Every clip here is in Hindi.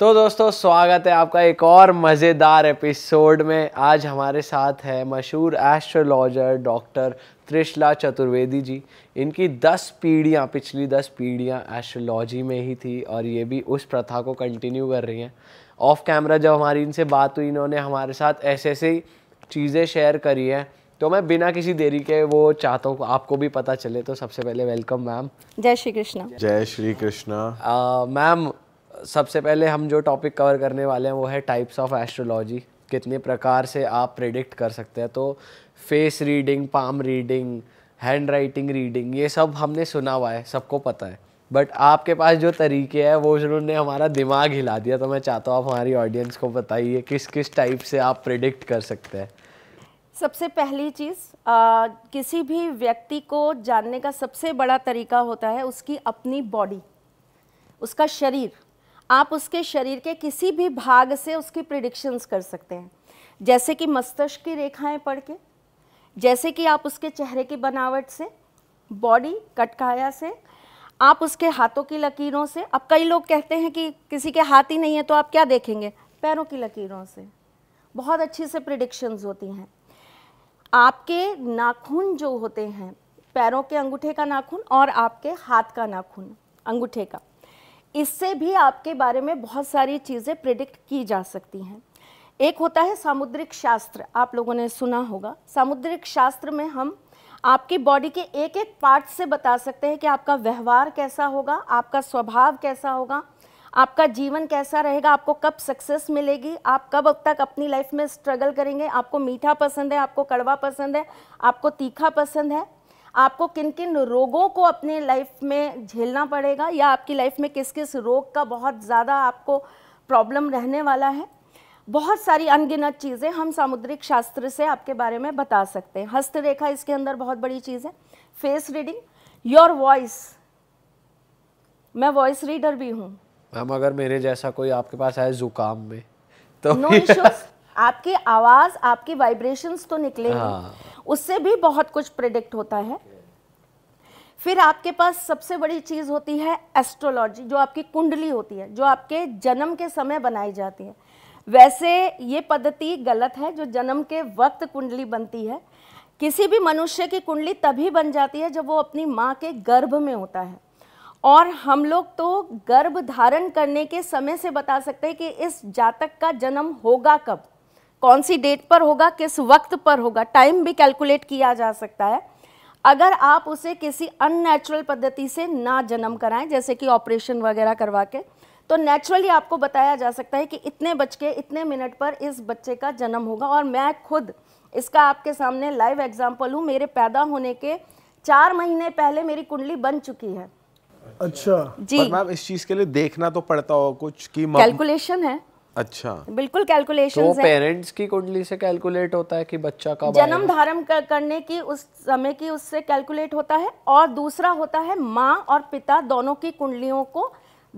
तो दोस्तों स्वागत है आपका एक और मज़ेदार एपिसोड में आज हमारे साथ है मशहूर एस्ट्रोलॉजर डॉक्टर त्रिशला चतुर्वेदी जी इनकी दस पीढ़ियाँ पिछली दस पीढ़ियाँ एस्ट्रोलॉजी में ही थी और ये भी उस प्रथा को कंटिन्यू कर रही हैं ऑफ कैमरा जब हमारी इनसे बात हुई इन्होंने हमारे साथ ऐसे ऐसे चीज़ें शेयर करी हैं तो मैं बिना किसी देरी के वो चाहता हूँ आपको भी पता चले तो सबसे पहले वेलकम मैम जय श्री कृष्णा जय श्री कृष्णा मैम सबसे पहले हम जो टॉपिक कवर करने वाले हैं वो है टाइप्स ऑफ एस्ट्रोलॉजी कितने प्रकार से आप प्रिडिक्ट कर सकते हैं तो face reading palm reading handwriting reading ये सब हमने सुना हुआ है सबको पता है बट आपके पास जो तरीके हैं वो उन्होंने हमारा दिमाग हिला दिया तो मैं चाहता हूँ आप हमारी ऑडियंस को बताइए किस किस टाइप से आप प्रिडिक्ट कर सकते हैं सबसे पहली चीज़ किसी भी व्यक्ति को जानने का सबसे बड़ा तरीका होता है उसकी अपनी बॉडी उसका शरीर आप उसके शरीर के किसी भी भाग से उसकी प्रिडिक्शंस कर सकते हैं जैसे कि मस्तिष्क की रेखाएं पढ़ के जैसे कि आप उसके चेहरे की बनावट से बॉडी कटकाया से आप उसके हाथों की लकीरों से अब कई लोग कहते हैं कि किसी के हाथ ही नहीं है तो आप क्या देखेंगे पैरों की लकीरों से बहुत अच्छी से प्रिडिक्शंस होती हैं आपके नाखून जो होते हैं पैरों के अंगूठे का नाखून और आपके हाथ का नाखून अंगूठे का इससे भी आपके बारे में बहुत सारी चीज़ें प्रिडिक्ट की जा सकती हैं एक होता है सामुद्रिक शास्त्र आप लोगों ने सुना होगा सामुद्रिक शास्त्र में हम आपकी बॉडी के एक एक पार्ट से बता सकते हैं कि आपका व्यवहार कैसा होगा आपका स्वभाव कैसा होगा आपका जीवन कैसा रहेगा आपको कब सक्सेस मिलेगी आप कब तक अपनी लाइफ में स्ट्रगल करेंगे आपको मीठा पसंद है आपको कड़वा पसंद है आपको तीखा पसंद है आपको किन किन रोगों को अपने लाइफ में झेलना पड़ेगा या आपकी लाइफ में किस किस रोग का बहुत ज़्यादा आपको प्रॉब्लम रहने वाला है बहुत सारी अनगिनत चीज़ें हम सामुद्रिक शास्त्र से आपके बारे में बता सकते हैं हस्तरेखा इसके अंदर बहुत बड़ी चीज़ है फेस रीडिंग योर वॉइस मैं वॉइस रीडर भी हूँ मैम अगर मेरे जैसा कोई आपके पास आए जुकाम में तो no आपकी आवाज़ आपकी वाइब्रेशंस तो निकलेंगी हाँ। उससे भी बहुत कुछ प्रिडिक्ट होता है फिर आपके पास सबसे बड़ी चीज़ होती है एस्ट्रोलॉजी जो आपकी कुंडली होती है जो आपके जन्म के समय बनाई जाती है वैसे ये पद्धति गलत है जो जन्म के वक्त कुंडली बनती है किसी भी मनुष्य की कुंडली तभी बन जाती है जब वो अपनी माँ के गर्भ में होता है और हम लोग तो गर्भ धारण करने के समय से बता सकते हैं कि इस जातक का जन्म होगा कब कौन सी डेट पर होगा किस वक्त पर होगा टाइम भी कैलकुलेट किया जा सकता है अगर आप उसे किसी अननेचुरल पद्धति से ना जन्म कराएं जैसे कि ऑपरेशन वगैरह करवा के तो नेचुरली आपको बताया जा सकता है कि इतने बज के इतने मिनट पर इस बच्चे का जन्म होगा और मैं खुद इसका आपके सामने लाइव एग्जाम्पल हूँ मेरे पैदा होने के चार महीने पहले मेरी कुंडली बन चुकी है अच्छा जी मैम इस चीज के लिए देखना तो पड़ता हो कुछ की कैलकुलेशन है अच्छा बिल्कुल कैलकुलेशन तो पेरेंट्स की कुंडली से कैलकुलेट होता है कि बच्चा कब जन्म धारण करने की उस समय की उससे कैलकुलेट होता है और दूसरा होता है माँ और पिता दोनों की कुंडलियों को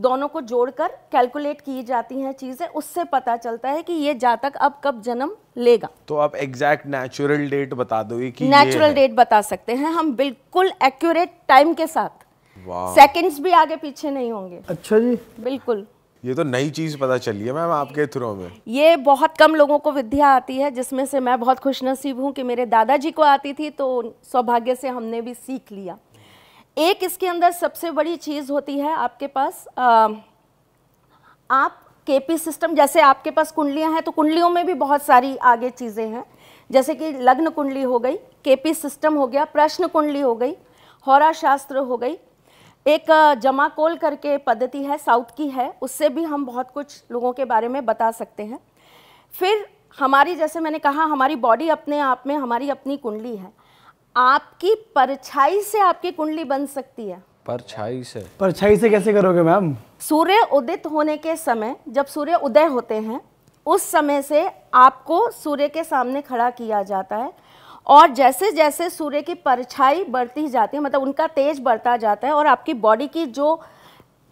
दोनों को जोड़कर कैलकुलेट की जाती हैं चीज़ें उससे पता चलता है कि ये जातक अब कब जन्म लेगा तो आप एग्जैक्ट नेचुरल डेट बता दोगे कि नेचुरल डेट बता सकते हैं हम बिल्कुल एक्यूरेट टाइम के साथ सेकंड्स भी आगे पीछे नहीं होंगे अच्छा जी बिल्कुल ये तो नई चीज पता चली है मैम आपके थ्रू में ये बहुत कम लोगों को विद्या आती है जिसमें से मैं बहुत खुशनसीब हूँ कि मेरे दादाजी को आती थी तो सौभाग्य से हमने भी सीख लिया एक इसके अंदर सबसे बड़ी चीज़ होती है आपके पास आ, आप केपी सिस्टम जैसे आपके पास कुंडलियां हैं तो कुंडलियों में भी बहुत सारी आगे चीज़ें हैं जैसे कि लग्न कुंडली हो गई केपी सिस्टम हो गया प्रश्न कुंडली हो गई हौरा शास्त्र हो गई एक जमा कोल करके पद्धति है साउथ की है उससे भी हम बहुत कुछ लोगों के बारे में बता सकते हैं फिर हमारी जैसे मैंने कहा हमारी बॉडी अपने आप में हमारी अपनी कुंडली है आपकी परछाई से आपकी कुंडली बन सकती है परछाई से परछाई से कैसे करोगे मैम सूर्य उदित होने के समय जब सूर्य उदय होते हैं उस समय से आपको सूर्य के सामने खड़ा किया जाता है और जैसे जैसे सूर्य की परछाई बढ़ती जाती है मतलब उनका तेज बढ़ता जाता है और आपकी बॉडी की जो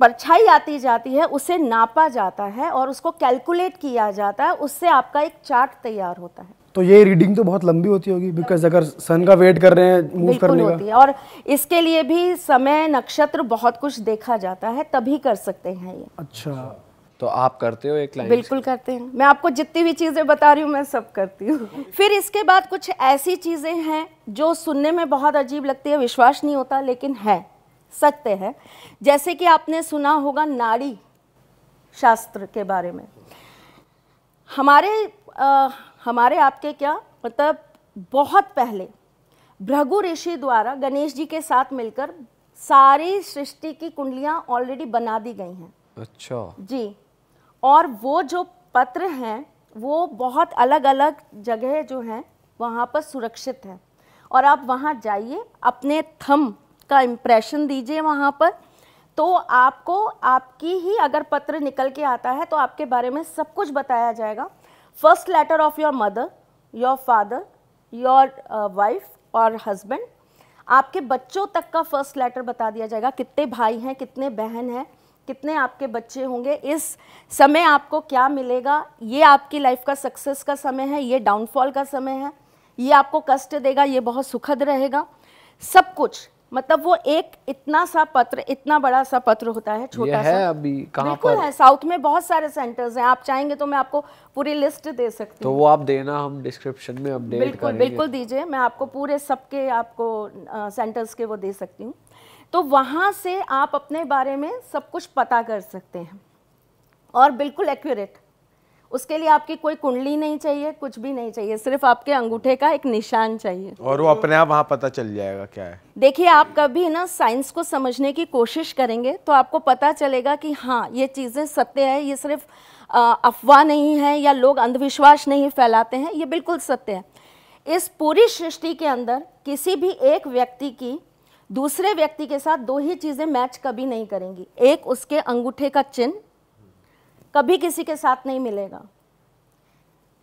परछाई आती जाती है उसे नापा जाता है और उसको कैलकुलेट किया जाता है उससे आपका एक चार्ट तैयार होता है तो ये रीडिंग तो बहुत लंबी होती होगी बिकॉज अगर सन का वेट कर रहे हैं मूव करने का होती है और इसके लिए भी समय नक्षत्र बहुत कुछ देखा जाता है तभी कर सकते हैं ये अच्छा तो आप करते हो एक क्लाइंट बिल्कुल करते हैं मैं आपको जितनी भी चीज़ें बता रही हूँ मैं सब करती हूँ फिर इसके बाद कुछ ऐसी चीज़ें हैं जो सुनने में बहुत अजीब लगती है विश्वास नहीं होता लेकिन है सत्य है जैसे कि आपने सुना होगा नाड़ी शास्त्र के बारे में हमारे आ, हमारे आपके क्या मतलब बहुत पहले भृगु ऋषि द्वारा गणेश जी के साथ मिलकर सारी सृष्टि की कुंडलियां ऑलरेडी बना दी गई हैं अच्छा जी और वो जो पत्र हैं वो बहुत अलग अलग जगह जो हैं वहाँ पर सुरक्षित हैं और आप वहाँ जाइए अपने थम का इम्प्रेशन दीजिए वहाँ पर तो आपको आपकी ही अगर पत्र निकल के आता है तो आपके बारे में सब कुछ बताया जाएगा first letter of your mother your father your wife और हस्बैंड आपके बच्चों तक का फर्स्ट लेटर बता दिया जाएगा कितने भाई हैं कितने बहन हैं कितने आपके बच्चे होंगे इस समय आपको क्या मिलेगा ये आपकी लाइफ का सक्सेस का समय है ये डाउनफॉल का समय है ये आपको कष्ट देगा ये बहुत सुखद रहेगा सब कुछ मतलब वो एक इतना सा पत्र इतना बड़ा सा पत्र होता है छोटा सा अभी कहां बिल्कुल पर? है साउथ में बहुत सारे सेंटर्स हैं आप चाहेंगे तो मैं आपको पूरी लिस्ट दे सकती तो वो आप देना हम डिस्क्रिप्शन में अपडेट बिल्कुल बिल्कुल दीजिए मैं आपको पूरे सबके आपको सेंटर्स के वो दे सकती हूँ तो वहाँ से आप अपने बारे में सब कुछ पता कर सकते हैं और बिल्कुल एक्यूरेट उसके लिए आपकी कोई कुंडली नहीं चाहिए कुछ भी नहीं चाहिए सिर्फ आपके अंगूठे का एक निशान चाहिए और वो अपने आप वहाँ पता चल जाएगा क्या है देखिए आप कभी ना साइंस को समझने की कोशिश करेंगे तो आपको पता चलेगा कि हाँ ये चीज़ें सत्य है ये सिर्फ अफवाह नहीं है या लोग अंधविश्वास नहीं फैलाते हैं ये बिल्कुल सत्य है इस पूरी सृष्टि के अंदर किसी भी एक व्यक्ति की दूसरे व्यक्ति के साथ दो ही चीज़ें मैच कभी नहीं करेंगी एक उसके अंगूठे का चिन्ह कभी किसी के साथ नहीं मिलेगा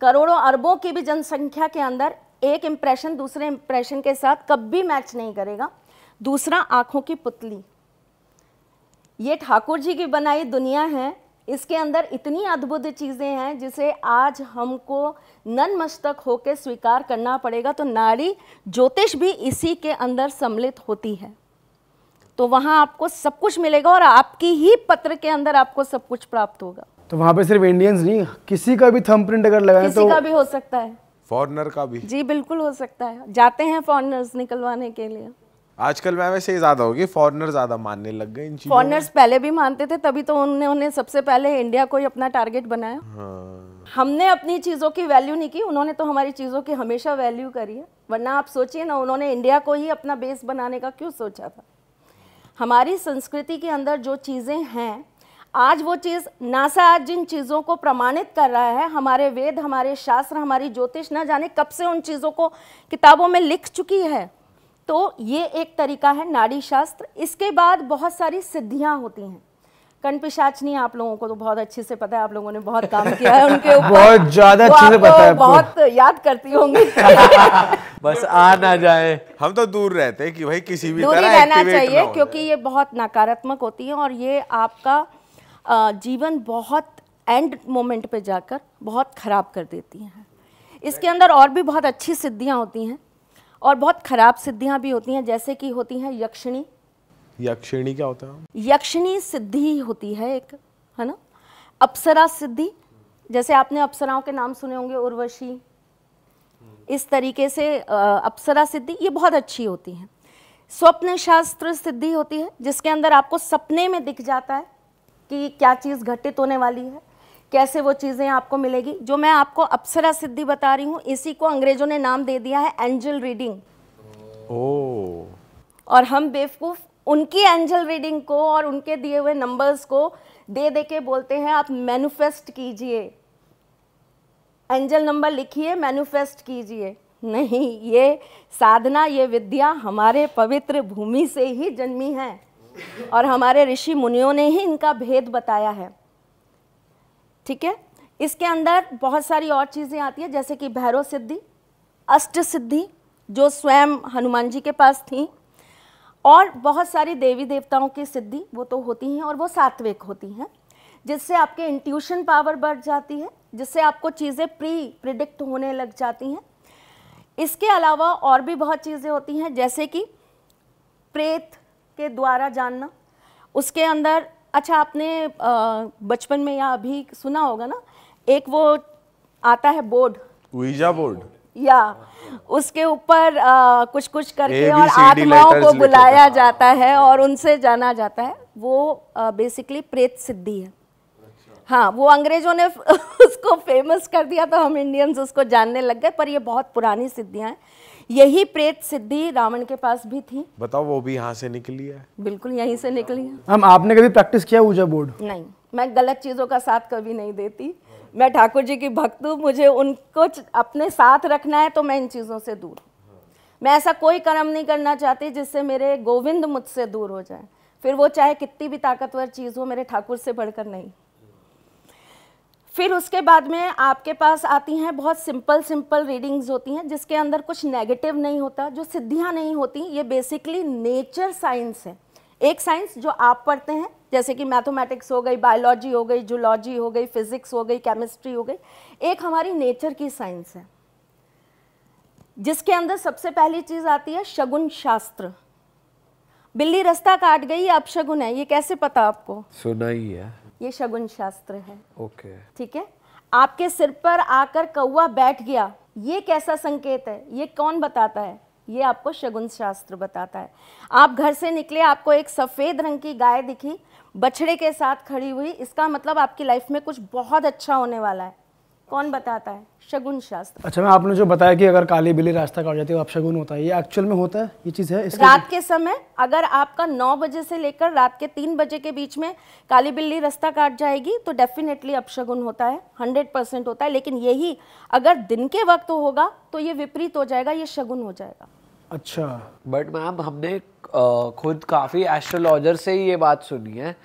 करोड़ों अरबों की भी जनसंख्या के अंदर एक इम्प्रेशन दूसरे इम्प्रेशन के साथ कभी मैच नहीं करेगा दूसरा आँखों की पुतली ये ठाकुर जी की बनाई दुनिया है इसके अंदर इतनी अद्भुत चीज़ें हैं जिसे आज हमको नन मस्तक होकर स्वीकार करना पड़ेगा तो नारी ज्योतिष भी इसी के अंदर सम्मिलित होती है तो वहाँ आपको सब कुछ मिलेगा और आपकी ही पत्र के अंदर आपको सब कुछ प्राप्त होगा तो वहाँ पे सिर्फ इंडियंस नहीं किसी का भी थंबप्रिंट अगर लगाए किसी तो... का भी हो सकता है फॉरनर का भी जी बिल्कुल हो सकता है जाते हैं फॉरनर्स निकलवाने के लिए आजकल मैं वैसे ज्यादा होगी फॉरनर ज्यादा मानने लग गए इन फॉरनर्स पहले भी मानते थे तभी तो उन्होंने उन्हें सबसे पहले इंडिया को ही अपना टारगेट बनाया हाँ। हमने अपनी चीज़ों की वैल्यू नहीं की उन्होंने तो हमारी चीज़ों की हमेशा वैल्यू करी है वरना आप सोचिए ना उन्होंने इंडिया को ही अपना बेस बनाने का क्यों सोचा था हमारी संस्कृति के अंदर जो चीज़ें हैं आज वो चीज़ नासा आज जिन चीज़ों को प्रमाणित कर रहा है हमारे वेद हमारे शास्त्र हमारी ज्योतिष ना जाने कब से उन चीज़ों को किताबों में लिख चुकी है तो ये एक तरीका है नाड़ी शास्त्र इसके बाद बहुत सारी सिद्धियाँ होती हैं कण पिशाचनी आप लोगों को तो बहुत अच्छे से पता है आप लोगों ने बहुत काम किया है उनके ऊपर बहुत ज्यादा अच्छे से पता है बहुत याद करती होंगी बस आ ना जाए हम तो दूर रहते हैं कि भाई किसी भी दूर तरह रहना चाहिए क्योंकि ये बहुत नकारात्मक होती है और ये आपका जीवन बहुत एंड मोमेंट पे जाकर बहुत खराब कर देती है इसके अंदर और भी बहुत अच्छी सिद्धियाँ होती हैं और बहुत खराब सिद्धियां भी होती हैं जैसे कि होती हैं यक्षिणी यक्षिणी क्या होता है यक्षिणी सिद्धि होती है एक है ना अप्सरा सिद्धि जैसे आपने अप्सराओं के नाम सुने होंगे उर्वशी इस तरीके से अप्सरा सिद्धि ये बहुत अच्छी होती है स्वप्न शास्त्र सिद्धि होती है जिसके अंदर आपको सपने में दिख जाता है कि क्या चीज़ घटित होने वाली है कैसे वो चीज़ें आपको मिलेगी जो मैं आपको अप्सरा सिद्धि बता रही हूँ इसी को अंग्रेजों ने नाम दे दिया है एंजल रीडिंग ओ और हम बेवकूफ़ उनकी एंजल रीडिंग को और उनके दिए हुए नंबर्स को दे दे के बोलते हैं आप मैनुफेस्ट कीजिए एंजल नंबर लिखिए मैनुफेस्ट कीजिए नहीं ये साधना ये विद्या हमारे पवित्र भूमि से ही जन्मी है और हमारे ऋषि मुनियों ने ही इनका भेद बताया है ठीक है इसके अंदर बहुत सारी और चीज़ें आती है जैसे कि भैरव सिद्धि अष्ट सिद्धि जो स्वयं हनुमान जी के पास थी और बहुत सारी देवी देवताओं की सिद्धि वो तो होती हैं और वो सात्विक होती हैं जिससे आपके इंट्यूशन पावर बढ़ जाती है जिससे आपको चीज़ें प्री प्रिडिक्ट होने लग जाती हैं इसके अलावा और भी बहुत चीज़ें होती हैं जैसे कि प्रेत के द्वारा जानना उसके अंदर अच्छा आपने बचपन में या अभी सुना होगा ना एक वो आता है बोर्ड वीजा बोर्ड या उसके ऊपर कुछ कुछ करके और आत्माओं को बुलाया जाता है और उनसे जाना जाता है वो बेसिकली प्रेत सिद्धि है हाँ वो अंग्रेजों ने उसको फेमस कर दिया तो हम इंडियंस उसको जानने लग गए पर ये बहुत पुरानी सिद्धियाँ हैं यही प्रेत सिद्धि रावण के पास भी थी बताओ वो भी यहाँ से निकली है बिल्कुल यहीं से निकली है हम आपने कभी प्रैक्टिस किया ऊर्जा बोर्ड नहीं मैं गलत चीज़ों का साथ कभी नहीं देती मैं ठाकुर जी की भक्त हूँ मुझे उनको अपने साथ रखना है तो मैं इन चीज़ों से दूर मैं ऐसा कोई कर्म नहीं करना चाहती जिससे मेरे गोविंद मुझसे दूर हो जाए फिर वो चाहे कितनी भी ताकतवर चीज़ हो मेरे ठाकुर से बढ़कर नहीं फिर उसके बाद में आपके पास आती हैं बहुत सिंपल सिंपल रीडिंग्स होती हैं जिसके अंदर कुछ नेगेटिव नहीं होता जो सिद्धियाँ नहीं होती ये बेसिकली नेचर साइंस है एक साइंस जो आप पढ़ते हैं जैसे कि मैथमेटिक्स हो गई बायोलॉजी हो गई जूलॉजी हो गई फिजिक्स हो गई केमिस्ट्री हो गई एक हमारी नेचर की साइंस है जिसके अंदर सबसे पहली चीज़ आती है शगुन शास्त्र बिल्ली रास्ता काट गई अब शगुन है ये कैसे पता आपको सुना ही है ये शगुन शास्त्र है ओके okay. ठीक है आपके सिर पर आकर कौआ बैठ गया ये कैसा संकेत है ये कौन बताता है ये आपको शगुन शास्त्र बताता है आप घर से निकले आपको एक सफ़ेद रंग की गाय दिखी बछड़े के साथ खड़ी हुई इसका मतलब आपकी लाइफ में कुछ बहुत अच्छा होने वाला है कौन बताता है शगुन शास्त्र अच्छा मैं आपने जो बताया कि अगर काली बिल्ली रास्ता काट जाती है आप होता है ये एक्चुअल में होता है ये चीज है रात के समय अगर आपका नौ बजे से लेकर रात के तीन बजे के बीच में काली बिल्ली रास्ता काट जाएगी तो डेफिनेटली अपशगुन होता है हंड्रेड परसेंट होता है लेकिन यही अगर दिन के वक्त होगा तो ये विपरीत हो जाएगा ये शगुन हो जाएगा अच्छा बट मैम हमने खुद काफ़ी एस्ट्रोलॉजर से ही ये बात सुनी है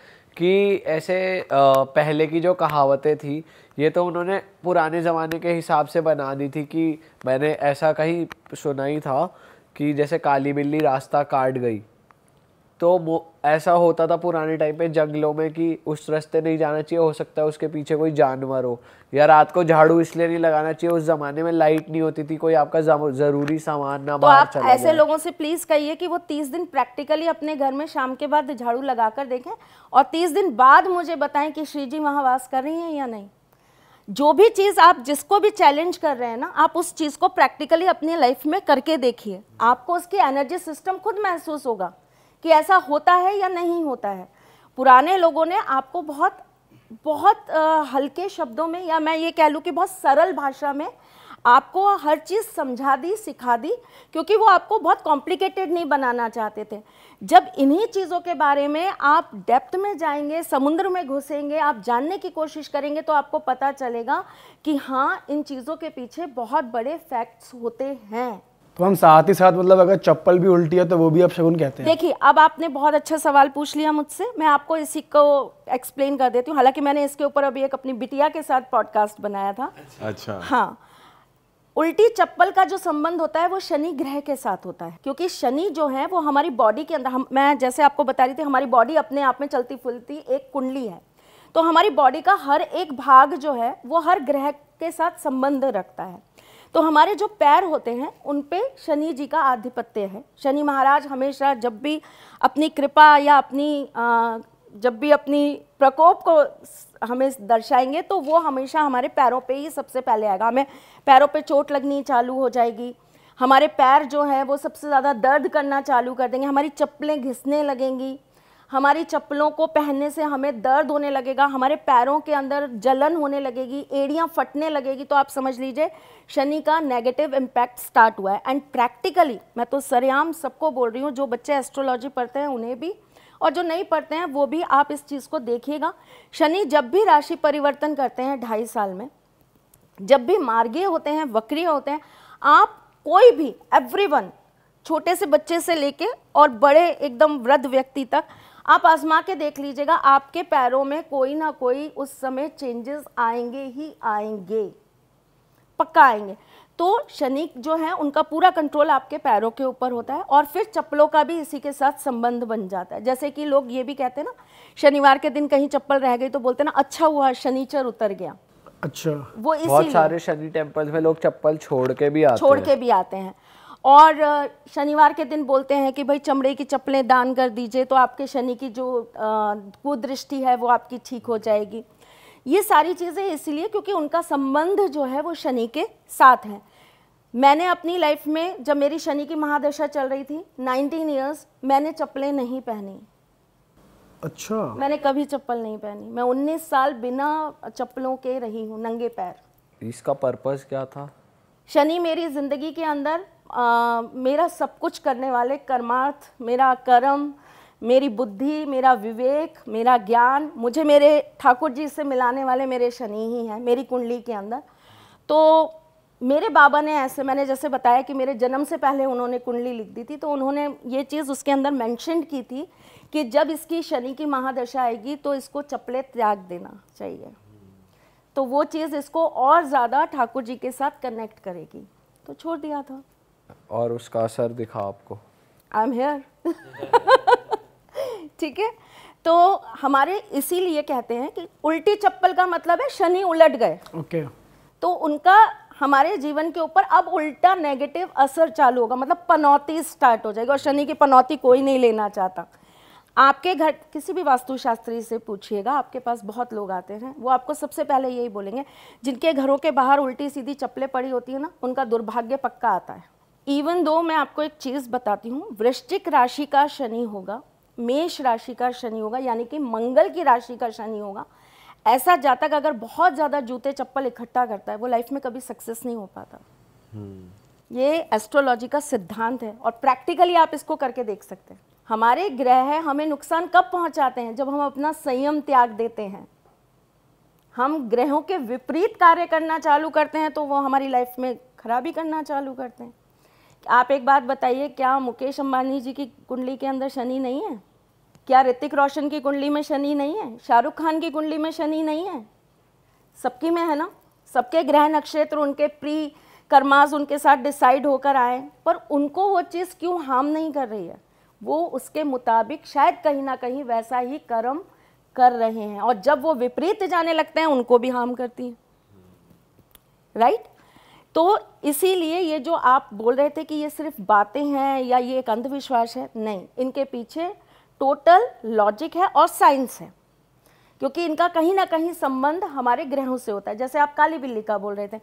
कि ऐसे पहले की जो कहावतें थी ये तो उन्होंने पुराने ज़माने के हिसाब से बना दी थी कि मैंने ऐसा कहीं सुना ही था कि जैसे काली बिल्ली रास्ता काट गई तो वो ऐसा होता था पुराने टाइम पे जंगलों में कि उस रास्ते नहीं जाना चाहिए हो सकता है उसके पीछे कोई जानवर हो या रात को झाड़ू इसलिए नहीं लगाना चाहिए उस जमाने में लाइट नहीं होती थी कोई आपका जरूरी सामान ना तो आप ऐसे लोगों से प्लीज कहिए कि वो तीस दिन प्रैक्टिकली अपने घर में शाम के बाद झाड़ू लगा कर देखें और तीस दिन बाद मुझे बताएं कि श्री जी वहाँ वास कर रही हैं या नहीं जो भी चीज़ आप जिसको भी चैलेंज कर रहे हैं ना आप उस चीज़ को प्रैक्टिकली अपनी लाइफ में करके देखिए आपको उसकी एनर्जी सिस्टम खुद महसूस होगा कि ऐसा होता है या नहीं होता है पुराने लोगों ने आपको बहुत बहुत हल्के शब्दों में या मैं ये कह लूँ कि बहुत सरल भाषा में आपको हर चीज़ समझा दी सिखा दी क्योंकि वो आपको बहुत कॉम्प्लिकेटेड नहीं बनाना चाहते थे जब इन्हीं चीज़ों के बारे में आप डेप्थ में जाएंगे समुद्र में घुसेंगे आप जानने की कोशिश करेंगे तो आपको पता चलेगा कि हाँ इन चीज़ों के पीछे बहुत बड़े फैक्ट्स होते हैं तो हम साथ ही साथ मतलब अगर चप्पल भी उल्टी है तो वो भी अब शगुन कहते हैं देखिए अब आपने बहुत अच्छा सवाल पूछ लिया मुझसे मैं आपको इसी को एक्सप्लेन कर देती हूँ हालांकि मैंने इसके ऊपर अभी एक अपनी बिटिया के साथ पॉडकास्ट बनाया था अच्छा हाँ उल्टी चप्पल का जो संबंध होता है वो शनि ग्रह के साथ होता है क्योंकि शनि जो है वो हमारी बॉडी के अंदर हम मैं जैसे आपको बता रही थी हमारी बॉडी अपने आप में चलती फुलती एक कुंडली है तो हमारी बॉडी का हर एक भाग जो है वो हर ग्रह के साथ संबंध रखता है तो हमारे जो पैर होते हैं उन पे शनि जी का आधिपत्य है शनि महाराज हमेशा जब भी अपनी कृपा या अपनी आ, जब भी अपनी प्रकोप को हमें दर्शाएंगे तो वो हमेशा हमारे पैरों पे ही सबसे पहले आएगा हमें पैरों पे चोट लगनी चालू हो जाएगी हमारे पैर जो है वो सबसे ज़्यादा दर्द करना चालू कर देंगे हमारी चप्पलें घिसने लगेंगी हमारी चप्पलों को पहनने से हमें दर्द होने लगेगा हमारे पैरों के अंदर जलन होने लगेगी एड़ियाँ फटने लगेगी तो आप समझ लीजिए शनि का नेगेटिव इम्पैक्ट स्टार्ट हुआ है एंड प्रैक्टिकली मैं तो सरेआम सबको बोल रही हूँ जो बच्चे एस्ट्रोलॉजी पढ़ते हैं उन्हें भी और जो नहीं पढ़ते हैं वो भी आप इस चीज़ को देखिएगा शनि जब भी राशि परिवर्तन करते हैं ढाई साल में जब भी मार्गीय होते हैं वक्रीय होते हैं आप कोई भी एवरीवन छोटे से बच्चे से लेके और बड़े एकदम वृद्ध व्यक्ति तक आप आजमा के देख लीजिएगा आपके पैरों में कोई ना कोई उस समय चेंजेस आएंगे ही आएंगे पक्का आएंगे तो शनि जो है उनका पूरा कंट्रोल आपके पैरों के ऊपर होता है और फिर चप्पलों का भी इसी के साथ संबंध बन जाता है जैसे कि लोग ये भी कहते हैं ना शनिवार के दिन कहीं चप्पल रह गई तो बोलते ना अच्छा हुआ शनिचर उतर गया अच्छा वो इसी बहुत सारे शनि टेम्पल्स में लोग चप्पल छोड़ के भी आते छोड़ के भी आते हैं और शनिवार के दिन बोलते हैं कि भाई चमड़े की चप्पलें दान कर दीजिए तो आपके शनि की जो कुदृष्टि है वो आपकी ठीक हो जाएगी ये सारी चीज़ें इसलिए क्योंकि उनका संबंध जो है वो शनि के साथ है मैंने अपनी लाइफ में जब मेरी शनि की महादशा चल रही थी 19 इयर्स मैंने चप्पलें नहीं पहनी अच्छा मैंने कभी चप्पल नहीं पहनी मैं उन्नीस साल बिना चप्पलों के रही हूँ नंगे पैर इसका पर्पज क्या था शनि मेरी जिंदगी के अंदर आ, मेरा सब कुछ करने वाले कर्मार्थ मेरा कर्म मेरी बुद्धि मेरा विवेक मेरा ज्ञान मुझे मेरे ठाकुर जी से मिलाने वाले मेरे शनि ही हैं मेरी कुंडली के अंदर तो मेरे बाबा ने ऐसे मैंने जैसे बताया कि मेरे जन्म से पहले उन्होंने कुंडली लिख दी थी तो उन्होंने ये चीज़ उसके अंदर मैंशन की थी कि जब इसकी शनि की महादशा आएगी तो इसको चपले त्याग देना चाहिए तो वो चीज़ इसको और ज़्यादा ठाकुर जी के साथ कनेक्ट करेगी तो छोड़ दिया था और उसका असर दिखा आपको आई एम हेयर ठीक है तो हमारे इसीलिए कहते हैं कि उल्टी चप्पल का मतलब है शनि उलट गए ओके okay. तो उनका हमारे जीवन के ऊपर अब उल्टा नेगेटिव असर चालू होगा मतलब पनौती स्टार्ट हो जाएगी और शनि की पनौती कोई नहीं लेना चाहता आपके घर किसी भी वास्तुशास्त्री से पूछिएगा आपके पास बहुत लोग आते हैं वो आपको सबसे पहले यही बोलेंगे जिनके घरों के बाहर उल्टी सीधी चप्पलें पड़ी होती है ना उनका दुर्भाग्य पक्का आता है इवन दो मैं आपको एक चीज़ बताती हूँ वृश्चिक राशि का शनि होगा मेष राशि का शनि होगा यानी कि मंगल की राशि का शनि होगा ऐसा जातक अगर बहुत ज़्यादा जूते चप्पल इकट्ठा करता है वो लाइफ में कभी सक्सेस नहीं हो पाता हम्म। ये एस्ट्रोलॉजी का सिद्धांत है और प्रैक्टिकली आप इसको करके देख सकते हैं हमारे ग्रह है हमें नुकसान कब पहुंचाते हैं जब हम अपना संयम त्याग देते हैं हम ग्रहों के विपरीत कार्य करना चालू करते हैं तो वो हमारी लाइफ में खराबी करना चालू करते हैं आप एक बात बताइए क्या मुकेश अंबानी जी की कुंडली के अंदर शनि नहीं है क्या ऋतिक रोशन की कुंडली में शनि नहीं है शाहरुख खान की कुंडली में शनि नहीं है सबकी में है ना सबके ग्रह नक्षत्र उनके प्री कर्माज उनके साथ डिसाइड होकर आए पर उनको वो चीज़ क्यों हार्म नहीं कर रही है वो उसके मुताबिक शायद कहीं ना कहीं वैसा ही कर्म कर रहे हैं और जब वो विपरीत जाने लगते हैं उनको भी हार्म करती है राइट तो इसीलिए ये जो आप बोल रहे थे कि ये सिर्फ बातें हैं या ये एक अंधविश्वास है नहीं इनके पीछे टोटल लॉजिक है और साइंस है क्योंकि इनका कहीं ना कहीं संबंध हमारे ग्रहों से होता है जैसे आप काली बिल्ली का बोल रहे थे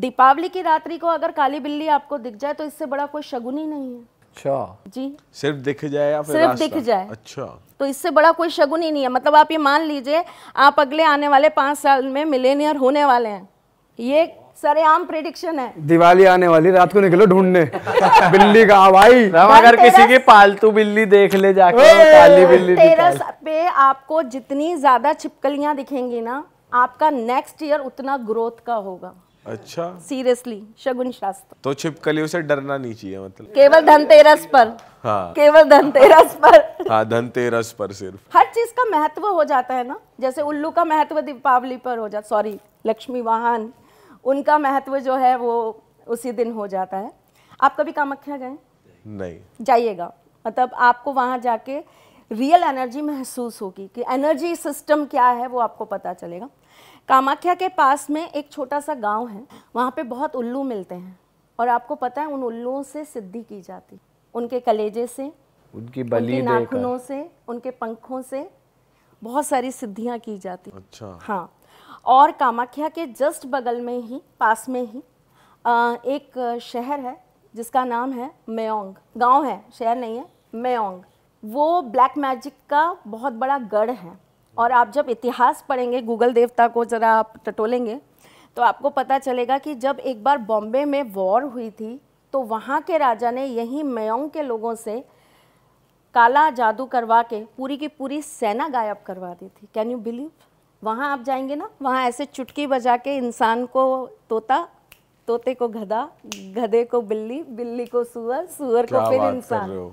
दीपावली की रात्रि को अगर काली बिल्ली आपको दिख जाए तो इससे बड़ा कोई शगुन ही नहीं है अच्छा जी सिर्फ दिख जाए या फिर सिर्फ दिख जाए अच्छा तो इससे बड़ा कोई शगुन ही नहीं है मतलब आप ये मान लीजिए आप अगले आने वाले पांच साल में मिलेनियर होने वाले हैं ये सरेआम प्रिडिक्शन है दिवाली आने वाली रात को निकलो ढूंढने बिल्ली का भाई अगर किसी की पालतू बिल्ली देख ले जाके काली बिल्ली तेरस पे आपको जितनी ज्यादा छिपकलियां दिखेंगी ना आपका नेक्स्ट ईयर उतना ग्रोथ का होगा अच्छा सीरियसली शगुन शास्त्र तो छिपकलियों से डरना नहीं चाहिए मतलब केवल धनतेरस पर हाँ केवल धनतेरस पर हाँ धनतेरस पर सिर्फ हर चीज का महत्व हो जाता है ना जैसे उल्लू का महत्व दीपावली पर हो जाता सॉरी लक्ष्मी वाहन उनका महत्व जो है वो उसी दिन हो जाता है आप कभी कामाख्या गए नहीं जाइएगा मतलब आपको वहाँ जाके रियल एनर्जी महसूस होगी कि एनर्जी सिस्टम क्या है वो आपको पता चलेगा कामाख्या के पास में एक छोटा सा गांव है वहाँ पे बहुत उल्लू मिलते हैं और आपको पता है उन उल्लुओं से सिद्धि की जाती उनके कलेजे से उनकी बलि नाखूनों से उनके पंखों से बहुत सारी सिद्धियाँ की जाती अच्छा हाँ और कामाख्या के जस्ट बगल में ही पास में ही आ, एक शहर है जिसका नाम है मेोंग गांव है शहर नहीं है मेयोंग वो ब्लैक मैजिक का बहुत बड़ा गढ़ है और आप जब इतिहास पढ़ेंगे गूगल देवता को ज़रा आप टटोलेंगे तो आपको पता चलेगा कि जब एक बार बॉम्बे में वॉर हुई थी तो वहाँ के राजा ने यहीं मेयोंग के लोगों से काला जादू करवा के पूरी की पूरी सेना गायब करवा दी थी कैन यू बिलीव वहाँ आप जाएंगे ना वहाँ ऐसे चुटकी बजा के इंसान को तोता तोते को गधा गधे को बिल्ली बिल्ली को सुअर सुअर को फिर इंसान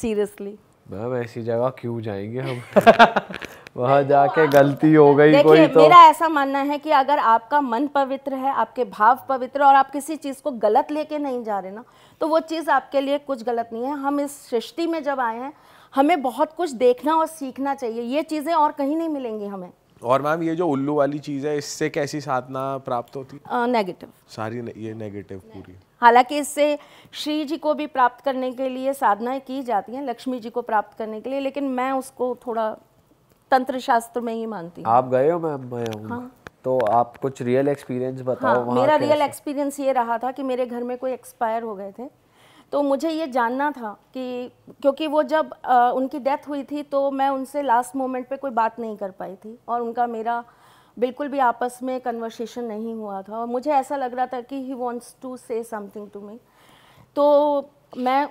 सीरियसली मैम ऐसी जगह क्यों जाएंगे हम वहाँ जाके गलती हो गई कोई तो मेरा ऐसा मानना है कि अगर आपका मन पवित्र है आपके भाव पवित्र और आप किसी चीज़ को गलत लेके नहीं जा रहे ना तो वो चीज़ आपके लिए कुछ गलत नहीं है हम इस सृष्टि में जब आए हैं हमें बहुत कुछ देखना और सीखना चाहिए ये चीज़ें और कहीं नहीं मिलेंगी हमें और मैम ये जो उल्लू वाली चीज़ है इससे कैसी साधना प्राप्त होती है नेगेटिव सारी ने, ये नेगेटिव पूरी हालांकि इससे श्री जी को भी प्राप्त करने के लिए साधनाएं की जाती हैं लक्ष्मी जी को प्राप्त करने के लिए लेकिन मैं उसको थोड़ा तंत्र शास्त्र में ही मानती हूँ आप गए हो मैम मैं हूँ हाँ तो आप कुछ रियल एक्सपीरियंस बताओ हाँ, मेरा रियल एक्सपीरियंस ये रहा था कि मेरे घर में कोई एक्सपायर हो गए थे तो मुझे ये जानना था कि क्योंकि वो जब आ, उनकी डेथ हुई थी तो मैं उनसे लास्ट मोमेंट पे कोई बात नहीं कर पाई थी और उनका मेरा बिल्कुल भी आपस में कन्वर्सेशन नहीं हुआ था और मुझे ऐसा लग रहा था कि he wants to say something to me तो मैं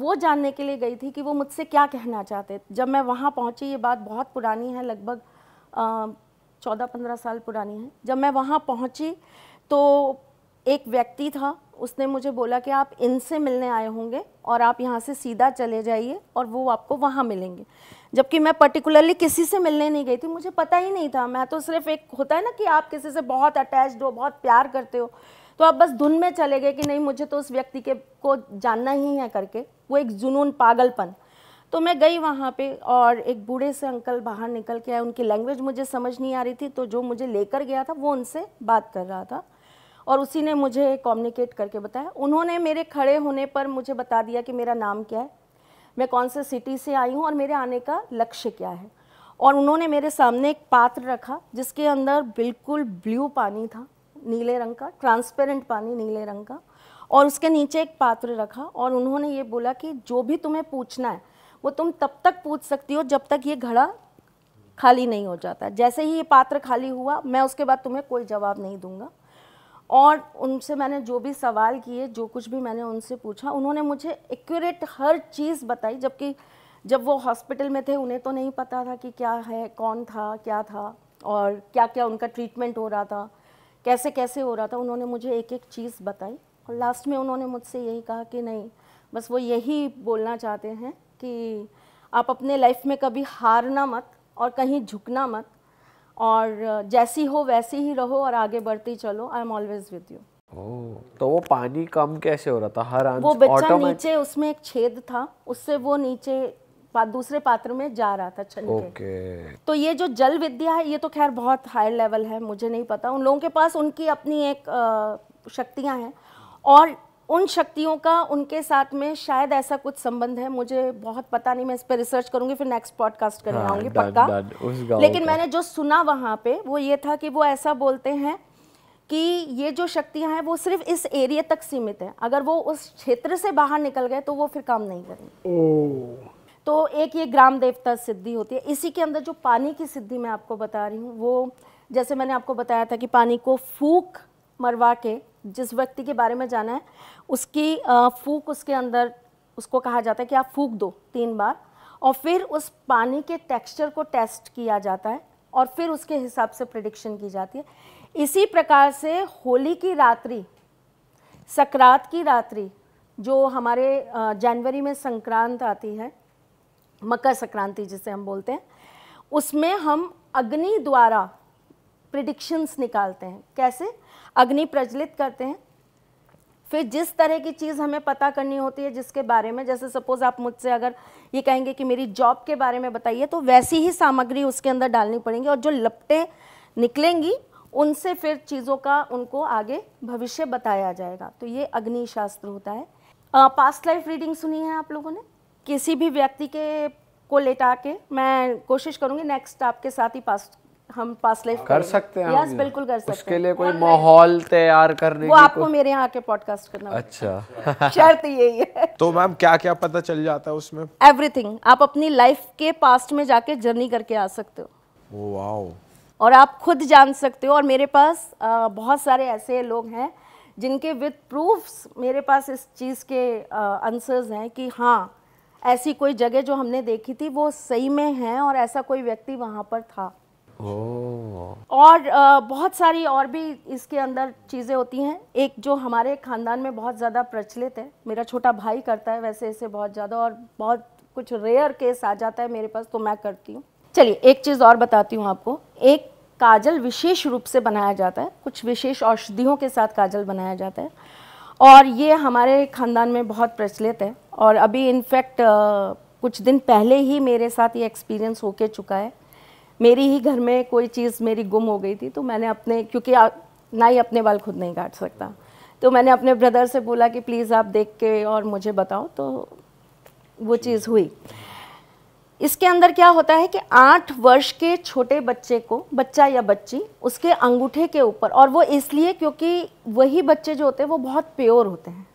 वो जानने के लिए गई थी कि वो मुझसे क्या कहना चाहते जब मैं वहाँ पहुँची ये बात बहुत पुरानी है लगभग चौदह पंद्रह साल पुरानी है जब मैं वहाँ पहुँची तो एक व्यक्ति था उसने मुझे बोला कि आप इनसे मिलने आए होंगे और आप यहाँ से सीधा चले जाइए और वो आपको वहाँ मिलेंगे जबकि मैं पर्टिकुलरली किसी से मिलने नहीं गई थी मुझे पता ही नहीं था मैं तो सिर्फ एक होता है ना कि आप किसी से बहुत अटैच्ड हो बहुत प्यार करते हो तो आप बस धुन में चले गए कि नहीं मुझे तो उस व्यक्ति के को जानना ही है करके वो एक जुनून पागलपन तो मैं गई वहाँ पे और एक बूढ़े से अंकल बाहर निकल के आए उनकी लैंग्वेज मुझे समझ नहीं आ रही थी तो जो मुझे लेकर गया था वो उनसे बात कर रहा था और उसी ने मुझे कम्युनिकेट करके बताया उन्होंने मेरे खड़े होने पर मुझे बता दिया कि मेरा नाम क्या है मैं कौन से सिटी से आई हूँ और मेरे आने का लक्ष्य क्या है और उन्होंने मेरे सामने एक पात्र रखा जिसके अंदर बिल्कुल ब्लू पानी था नीले रंग का ट्रांसपेरेंट पानी नीले रंग का और उसके नीचे एक पात्र रखा और उन्होंने ये बोला कि जो भी तुम्हें पूछना है वो तुम तब तक पूछ सकती हो जब तक ये घड़ा खाली नहीं हो जाता जैसे ही ये पात्र खाली हुआ मैं उसके बाद तुम्हें कोई जवाब नहीं दूंगा और उनसे मैंने जो भी सवाल किए जो कुछ भी मैंने उनसे पूछा उन्होंने मुझे एक्यूरेट हर चीज़ बताई जबकि जब वो हॉस्पिटल में थे उन्हें तो नहीं पता था कि क्या है कौन था क्या था और क्या क्या उनका ट्रीटमेंट हो रहा था कैसे कैसे हो रहा था उन्होंने मुझे एक एक चीज़ बताई और लास्ट में उन्होंने मुझसे यही कहा कि नहीं बस वो यही बोलना चाहते हैं कि आप अपने लाइफ में कभी हारना मत और कहीं झुकना मत और जैसी हो वैसी ही रहो और आगे बढ़ती चलो I am always with you तो वो पानी कम कैसे हो रहा था हर वो बच्चा नीचे उसमें एक छेद था उससे वो नीचे पा, दूसरे पात्र में जा रहा था छन okay. तो ये जो जल विद्या है ये तो खैर बहुत हाई लेवल है मुझे नहीं पता उन लोगों के पास उनकी अपनी एक शक्तियां हैं और उन शक्तियों का उनके साथ में शायद ऐसा कुछ संबंध है मुझे बहुत पता नहीं मैं इस पर रिसर्च करूंगी फिर नेक्स्ट पॉडकास्ट करने हाँ, आऊंगी पक्का लेकिन मैंने जो सुना वहाँ पे वो ये था कि वो ऐसा बोलते हैं कि ये जो शक्तियाँ हैं वो सिर्फ इस एरिया तक सीमित है अगर वो उस क्षेत्र से बाहर निकल गए तो वो फिर काम नहीं करेंगे तो एक ये ग्राम देवता सिद्धि होती है इसी के अंदर जो पानी की सिद्धि मैं आपको बता रही हूँ वो जैसे मैंने आपको बताया था कि पानी को फूक मरवा के जिस व्यक्ति के बारे में जाना है उसकी फूक उसके अंदर उसको कहा जाता है कि आप फूक दो तीन बार और फिर उस पानी के टेक्सचर को टेस्ट किया जाता है और फिर उसके हिसाब से प्रडिक्शन की जाती है इसी प्रकार से होली की रात्रि सक्रांत की रात्रि जो हमारे जनवरी में संक्रांत आती है मकर संक्रांति जिसे हम बोलते हैं उसमें हम अग्नि द्वारा प्रिडिक्शंस निकालते हैं कैसे अग्नि प्रज्वलित करते हैं फिर जिस तरह की चीज़ हमें पता करनी होती है जिसके बारे में जैसे सपोज़ आप मुझसे अगर ये कहेंगे कि मेरी जॉब के बारे में बताइए तो वैसी ही सामग्री उसके अंदर डालनी पड़ेंगी और जो लपटें निकलेंगी उनसे फिर चीज़ों का उनको आगे भविष्य बताया जाएगा तो ये अग्निशास्त्र होता है पास्ट लाइफ रीडिंग सुनी है आप लोगों ने किसी भी व्यक्ति के को लेटा के मैं कोशिश करूँगी नेक्स्ट आपके साथ ही पास्ट हम पास लाइफ कर सकते हैं यस बिल्कुल कर सकते हैं उसके लिए कोई माहौल तैयार करने वो आपको मेरे यहाँ आके पॉडकास्ट करना अच्छा शर्त यही है तो मैम क्या क्या पता चल जाता है उसमें एवरीथिंग आप अपनी लाइफ के पास्ट में जाके जर्नी करके आ सकते हो वाओ oh, और आप खुद जान सकते हो और मेरे पास बहुत सारे ऐसे लोग हैं जिनके विद प्रूफ्स मेरे पास इस चीज़ के आंसर्स हैं कि हाँ ऐसी कोई जगह जो हमने देखी थी वो सही में है और ऐसा कोई व्यक्ति वहाँ पर था और बहुत सारी और भी इसके अंदर चीज़ें होती हैं एक जो हमारे ख़ानदान में बहुत ज़्यादा प्रचलित है मेरा छोटा भाई करता है वैसे इसे बहुत ज़्यादा और बहुत कुछ रेयर केस आ जाता है मेरे पास तो मैं करती हूँ चलिए एक चीज़ और बताती हूँ आपको एक काजल विशेष रूप से बनाया जाता है कुछ विशेष औषधियों के साथ काजल बनाया जाता है और ये हमारे ख़ानदान में बहुत प्रचलित है और अभी इनफैक्ट कुछ दिन पहले ही मेरे साथ ये एक्सपीरियंस होके चुका है मेरी ही घर में कोई चीज़ मेरी गुम हो गई थी तो मैंने अपने क्योंकि ना ही अपने बाल खुद नहीं काट सकता तो मैंने अपने ब्रदर से बोला कि प्लीज़ आप देख के और मुझे बताओ तो वो चीज़ हुई इसके अंदर क्या होता है कि आठ वर्ष के छोटे बच्चे को बच्चा या बच्ची उसके अंगूठे के ऊपर और वो इसलिए क्योंकि वही बच्चे जो होते हैं वो बहुत प्योर होते हैं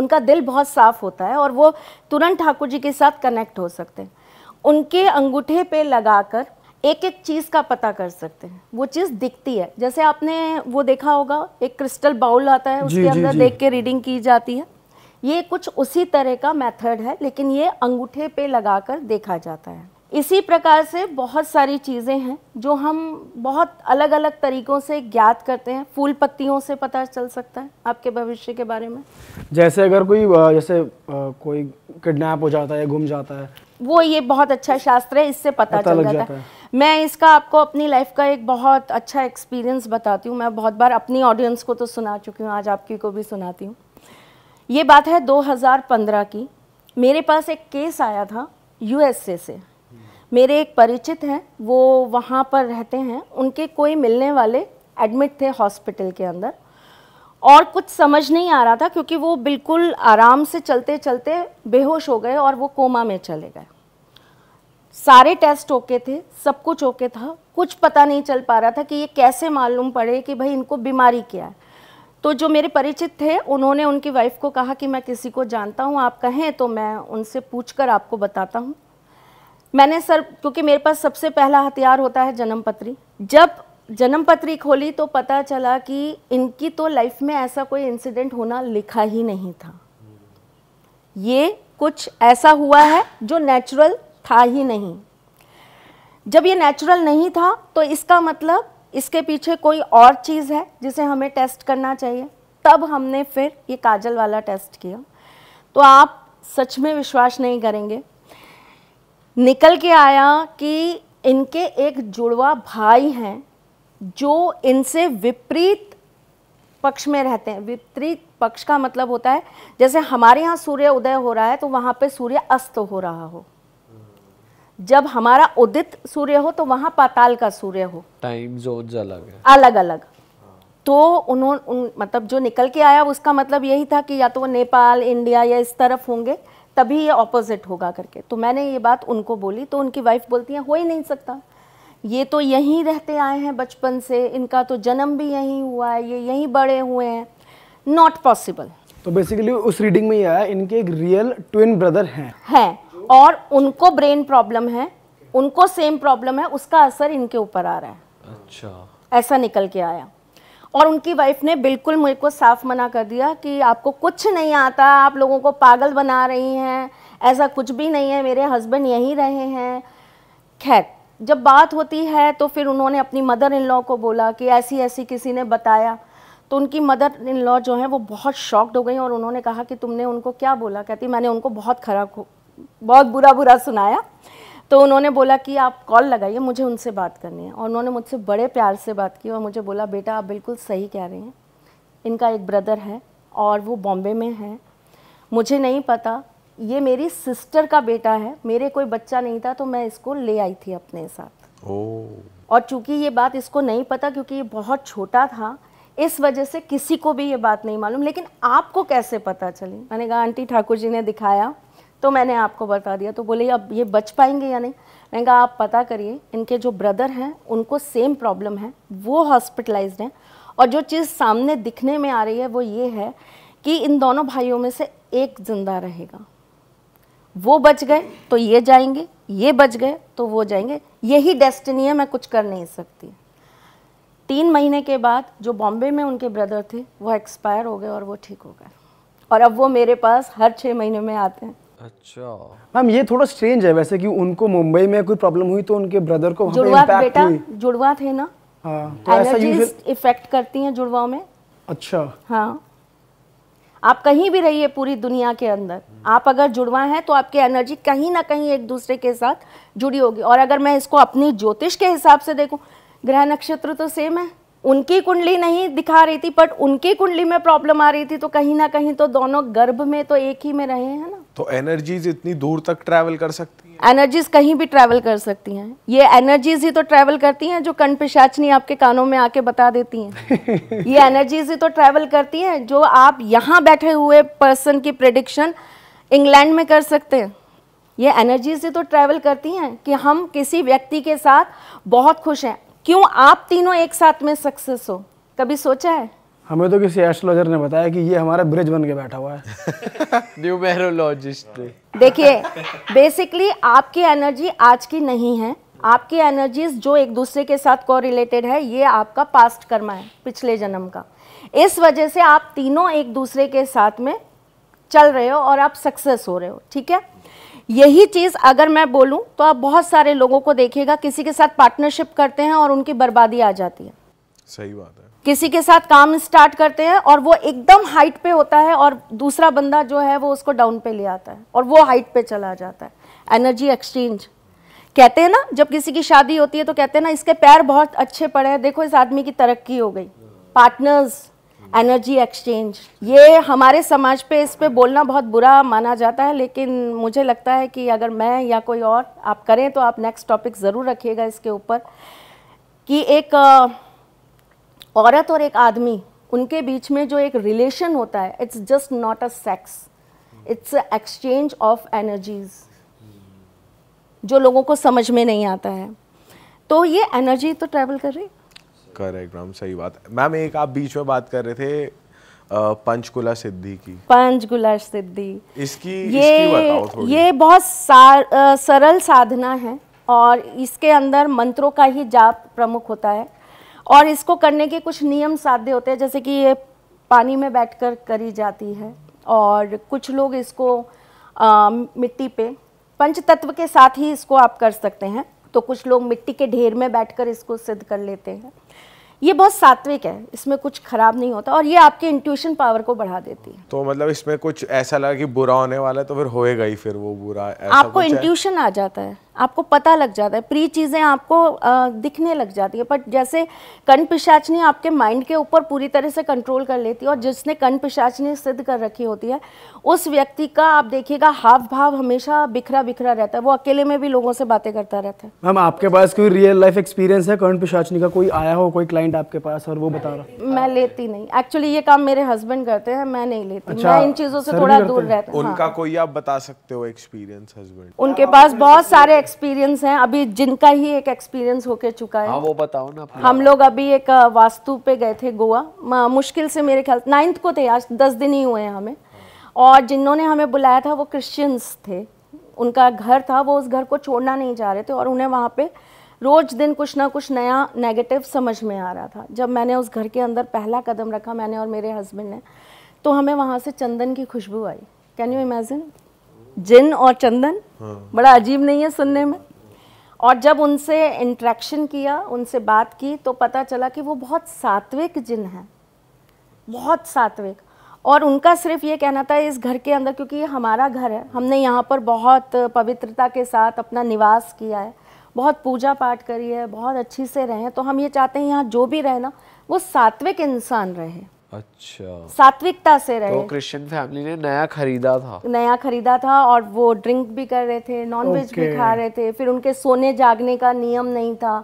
उनका दिल बहुत साफ़ होता है और वो तुरंत ठाकुर जी के साथ कनेक्ट हो सकते हैं उनके अंगूठे पे लगाकर एक एक चीज़ का पता कर सकते हैं वो चीज़ दिखती है जैसे आपने वो देखा होगा एक क्रिस्टल बाउल आता है उसके अंदर देख के रीडिंग की जाती है ये कुछ उसी तरह का मेथड है लेकिन ये अंगूठे पे लगाकर देखा जाता है इसी प्रकार से बहुत सारी चीज़ें हैं जो हम बहुत अलग अलग तरीक़ों से ज्ञात करते हैं फूल पत्तियों से पता चल सकता है आपके भविष्य के बारे में जैसे अगर कोई जैसे कोई किडनैप हो जाता है घूम जाता है वो ये बहुत अच्छा शास्त्र है इससे पता, पता चल जाता, जाता है।, है मैं इसका आपको अपनी लाइफ का एक बहुत अच्छा एक्सपीरियंस बताती हूँ मैं बहुत बार अपनी ऑडियंस को तो सुना चुकी हूँ आज आपकी को भी सुनाती हूँ ये बात है 2015 की मेरे पास एक केस आया था यूएसए से मेरे एक परिचित हैं वो वहाँ पर रहते हैं उनके कोई मिलने वाले एडमिट थे हॉस्पिटल के अंदर और कुछ समझ नहीं आ रहा था क्योंकि वो बिल्कुल आराम से चलते चलते बेहोश हो गए और वो कोमा में चले गए सारे टेस्ट ओके थे सब कुछ ओके था कुछ पता नहीं चल पा रहा था कि ये कैसे मालूम पड़े कि भाई इनको बीमारी क्या है तो जो मेरे परिचित थे उन्होंने उनकी वाइफ को कहा कि मैं किसी को जानता हूँ आप कहें तो मैं उनसे पूछ कर आपको बताता हूँ मैंने सर क्योंकि मेरे पास सबसे पहला हथियार होता है जन्म पत्री जब जन्म पत्री खोली तो पता चला कि इनकी तो लाइफ में ऐसा कोई इंसिडेंट होना लिखा ही नहीं था ये कुछ ऐसा हुआ है जो नेचुरल था ही नहीं जब ये नेचुरल नहीं था तो इसका मतलब इसके पीछे कोई और चीज़ है जिसे हमें टेस्ट करना चाहिए तब हमने फिर ये काजल वाला टेस्ट किया तो आप सच में विश्वास नहीं करेंगे निकल के आया कि इनके एक जुड़वा भाई हैं जो इनसे विपरीत पक्ष में रहते हैं विपरीत पक्ष का मतलब होता है जैसे हमारे यहाँ सूर्य उदय हो रहा है तो वहाँ पे सूर्य अस्त हो रहा हो जब हमारा उदित सूर्य हो तो वहाँ पाताल का सूर्य हो टाइम अलग है अलग अलग तो उन्होंने उन, मतलब जो निकल के आया उसका मतलब यही था कि या तो वो नेपाल इंडिया या इस तरफ होंगे तभी ये ऑपोजिट होगा करके तो मैंने ये बात उनको बोली तो उनकी वाइफ बोलती है हो ही नहीं सकता ये तो यहीं रहते आए हैं बचपन से इनका तो जन्म भी यहीं हुआ है ये यहीं बड़े हुए हैं नॉट पॉसिबल तो बेसिकली उस रीडिंग में ये आया इनके एक रियल ट्विन ब्रदर हैं हैं और उनको ब्रेन प्रॉब्लम है उनको सेम प्रॉब्लम है उसका असर इनके ऊपर आ रहा है अच्छा ऐसा निकल के आया और उनकी वाइफ ने बिल्कुल मेरे को साफ मना कर दिया कि आपको कुछ नहीं आता आप लोगों को पागल बना रही हैं ऐसा कुछ भी नहीं है मेरे हस्बैंड यहीं रहे हैं खैर जब बात होती है तो फिर उन्होंने अपनी मदर इन लॉ को बोला कि ऐसी ऐसी किसी ने बताया तो उनकी मदर इन लॉ जो है वो बहुत शॉक्ड हो गई और उन्होंने कहा कि तुमने उनको क्या बोला कहती मैंने उनको बहुत खराब बहुत बुरा बुरा सुनाया तो उन्होंने बोला कि आप कॉल लगाइए मुझे उनसे बात करनी है और उन्होंने मुझसे बड़े प्यार से बात की और मुझे बोला बेटा आप बिल्कुल सही कह रहे हैं इनका एक ब्रदर है और वो बॉम्बे में है मुझे नहीं पता ये मेरी सिस्टर का बेटा है मेरे कोई बच्चा नहीं था तो मैं इसको ले आई थी अपने साथ और चूंकि ये बात इसको नहीं पता क्योंकि ये बहुत छोटा था इस वजह से किसी को भी ये बात नहीं मालूम लेकिन आपको कैसे पता चली मैंने कहा आंटी ठाकुर जी ने दिखाया तो मैंने आपको बता दिया तो बोले अब ये बच पाएंगे या नहीं मैंने कहा आप पता करिए इनके जो ब्रदर हैं उनको सेम प्रॉब्लम है वो हॉस्पिटलाइज्ड हैं और जो चीज़ सामने दिखने में आ रही है वो ये है कि इन दोनों भाइयों में से एक ज़िंदा रहेगा वो बच गए तो ये जाएंगे ये बच गए तो वो जाएंगे यही डेस्टिनी है मैं कुछ कर नहीं सकती तीन महीने के बाद जो बॉम्बे में उनके ब्रदर थे वो एक्सपायर हो गए और वो ठीक हो गए और अब वो मेरे पास हर छः महीने में आते हैं अच्छा मैम ये थोड़ा स्ट्रेंज है वैसे कि उनको मुंबई में कोई प्रॉब्लम हुई तो उनके ब्रदर को जुड़वा बेटा जुड़वा थे ना हाँ, तो ऐसा इफेक्ट करती हैं जुड़वाओं में अच्छा हाँ आप कहीं भी रहिए पूरी दुनिया के अंदर आप अगर जुड़वा हैं तो आपकी एनर्जी कहीं ना कहीं एक दूसरे के साथ जुड़ी होगी और अगर मैं इसको अपनी ज्योतिष के हिसाब से देखूं ग्रह नक्षत्र तो सेम है उनकी कुंडली नहीं दिखा रही थी बट उनकी कुंडली में प्रॉब्लम आ रही थी तो कहीं ना कहीं तो दोनों गर्भ में तो एक ही में रहे हैं ना तो एनर्जीज इतनी दूर तक ट्रैवल कर सकती है एनर्जीज कहीं भी ट्रैवल कर सकती हैं ये एनर्जीज ही तो ट्रैवल करती हैं जो कण पिशाचनी आपके कानों में आके बता देती हैं ये एनर्जीज ही तो ट्रैवल करती हैं जो आप यहाँ बैठे हुए पर्सन की प्रडिक्शन इंग्लैंड में कर सकते हैं ये एनर्जी से तो ट्रैवल करती हैं कि हम किसी व्यक्ति के साथ बहुत खुश हैं क्यों आप तीनों एक साथ में सक्सेस हो कभी सोचा है हमें तो किसी एस्ट्रोलॉजर ने बताया कि ये हमारा ब्रिज बन के बैठा हुआ है न्यूमेरोलॉजिस्ट देखिए बेसिकली आपकी एनर्जी आज की नहीं है आपकी एनर्जीज जो एक दूसरे के साथ को रिलेटेड है ये आपका पास्ट कर्मा है पिछले जन्म का इस वजह से आप तीनों एक दूसरे के साथ में चल रहे हो और आप सक्सेस हो रहे हो ठीक है यही चीज़ अगर मैं बोलूं तो आप बहुत सारे लोगों को देखिएगा किसी के साथ पार्टनरशिप करते हैं और उनकी बर्बादी आ जाती है सही बात है किसी के साथ काम स्टार्ट करते हैं और वो एकदम हाइट पे होता है और दूसरा बंदा जो है वो उसको डाउन पे ले आता है और वो हाइट पे चला जाता है एनर्जी एक्सचेंज कहते हैं ना जब किसी की शादी होती है तो कहते हैं ना इसके पैर बहुत अच्छे पड़े हैं देखो इस आदमी की तरक्की हो गई पार्टनर्स एनर्जी एक्सचेंज ये हमारे समाज पे इस पे बोलना बहुत बुरा माना जाता है लेकिन मुझे लगता है कि अगर मैं या कोई और आप करें तो आप नेक्स्ट टॉपिक ज़रूर रखिएगा इसके ऊपर कि एक औरत और एक आदमी उनके बीच में जो एक रिलेशन होता है it's just not a sex it's exchange of energies जो लोगों को समझ में नहीं आता है तो ये एनर्जी तो ट्रैवल कर रही करेक्ट मैम सही बात मैम एक आप बीच में बात कर रहे थे पंचकुला सिद्धि की पंचकुला सिद्धि इसकी ये इसकी थोड़ी। ये बहुत सार, आ, सरल साधना है और इसके अंदर मंत्रों का ही जाप प्रमुख होता है और इसको करने के कुछ नियम साध्य होते हैं जैसे कि ये पानी में बैठकर करी जाती है और कुछ लोग इसको आ, मिट्टी पे पंच तत्व के साथ ही इसको आप कर सकते हैं तो कुछ लोग मिट्टी के ढेर में बैठकर इसको सिद्ध कर लेते हैं ये बहुत सात्विक है इसमें कुछ खराब नहीं होता और ये आपके इंट्यूशन पावर को बढ़ा देती है तो मतलब इसमें कुछ ऐसा लगा कि बुरा होने वाला है तो फिर होएगा ही फिर वो बुरा ऐसा आपको इंट्यूशन आ जाता है आपको पता लग जाता है प्री चीज़ें आपको आ, दिखने लग जाती है बट जैसे कण पिशाचनी आपके माइंड के ऊपर पूरी तरह से कंट्रोल कर लेती है और जिसने कण पिशाचनी सिद्ध कर रखी होती है उस व्यक्ति का आप देखिएगा हाव भाव हमेशा बिखरा बिखरा रहता है वो अकेले में भी लोगों से बातें करता रहता है मैम आपके पास कोई रियल लाइफ एक्सपीरियंस है कर्ण पिशाचनी का कोई आया हो कोई क्लाइंट आपके पास और वो बता रहा मैं लेती नहीं एक्चुअली ये काम मेरे हस्बैंड करते हैं मैं नहीं लेती अच्छा, मैं इन चीज़ों से थोड़ा दूर रहता हूँ उनका हाँ। कोई आप बता सकते हो एक्सपीरियंस हस्बैंड उनके पास बहुत सारे एक्सपीरियंस हैं अभी जिनका ही एक एक्सपीरियंस होके चुका है हाँ वो बताओ ना हम लोग अभी एक वास्तु पे गए थे गोवा मुश्किल से मेरे ख्याल नाइन्थ को थे आज दस दिन ही हुए हैं हमें और जिन्होंने हमें बुलाया था वो क्रिश्चियंस थे उनका घर था वो उस घर को छोड़ना नहीं चाह रहे थे और उन्हें वहाँ पे रोज़ दिन कुछ ना कुछ नया नेगेटिव समझ में आ रहा था जब मैंने उस घर के अंदर पहला कदम रखा मैंने और मेरे हस्बैंड ने तो हमें वहाँ से चंदन की खुशबू आई कैन यू इमेजिन जिन और चंदन हाँ। बड़ा अजीब नहीं है सुनने में और जब उनसे इंट्रैक्शन किया उनसे बात की तो पता चला कि वो बहुत सात्विक जिन हैं बहुत सात्विक और उनका सिर्फ ये कहना था इस घर के अंदर क्योंकि ये हमारा घर है हमने यहाँ पर बहुत पवित्रता के साथ अपना निवास किया है बहुत पूजा पाठ करी है बहुत अच्छी से हैं तो हम ये चाहते हैं यहाँ जो भी रहे ना वो सात्विक इंसान रहे अच्छा सात्विकता से तो रहे तो क्रिश्चियन फैमिली ने नया खरीदा था नया खरीदा था और वो ड्रिंक भी कर रहे थे नॉनवेज okay. भी खा रहे थे फिर उनके सोने जागने का नियम नहीं था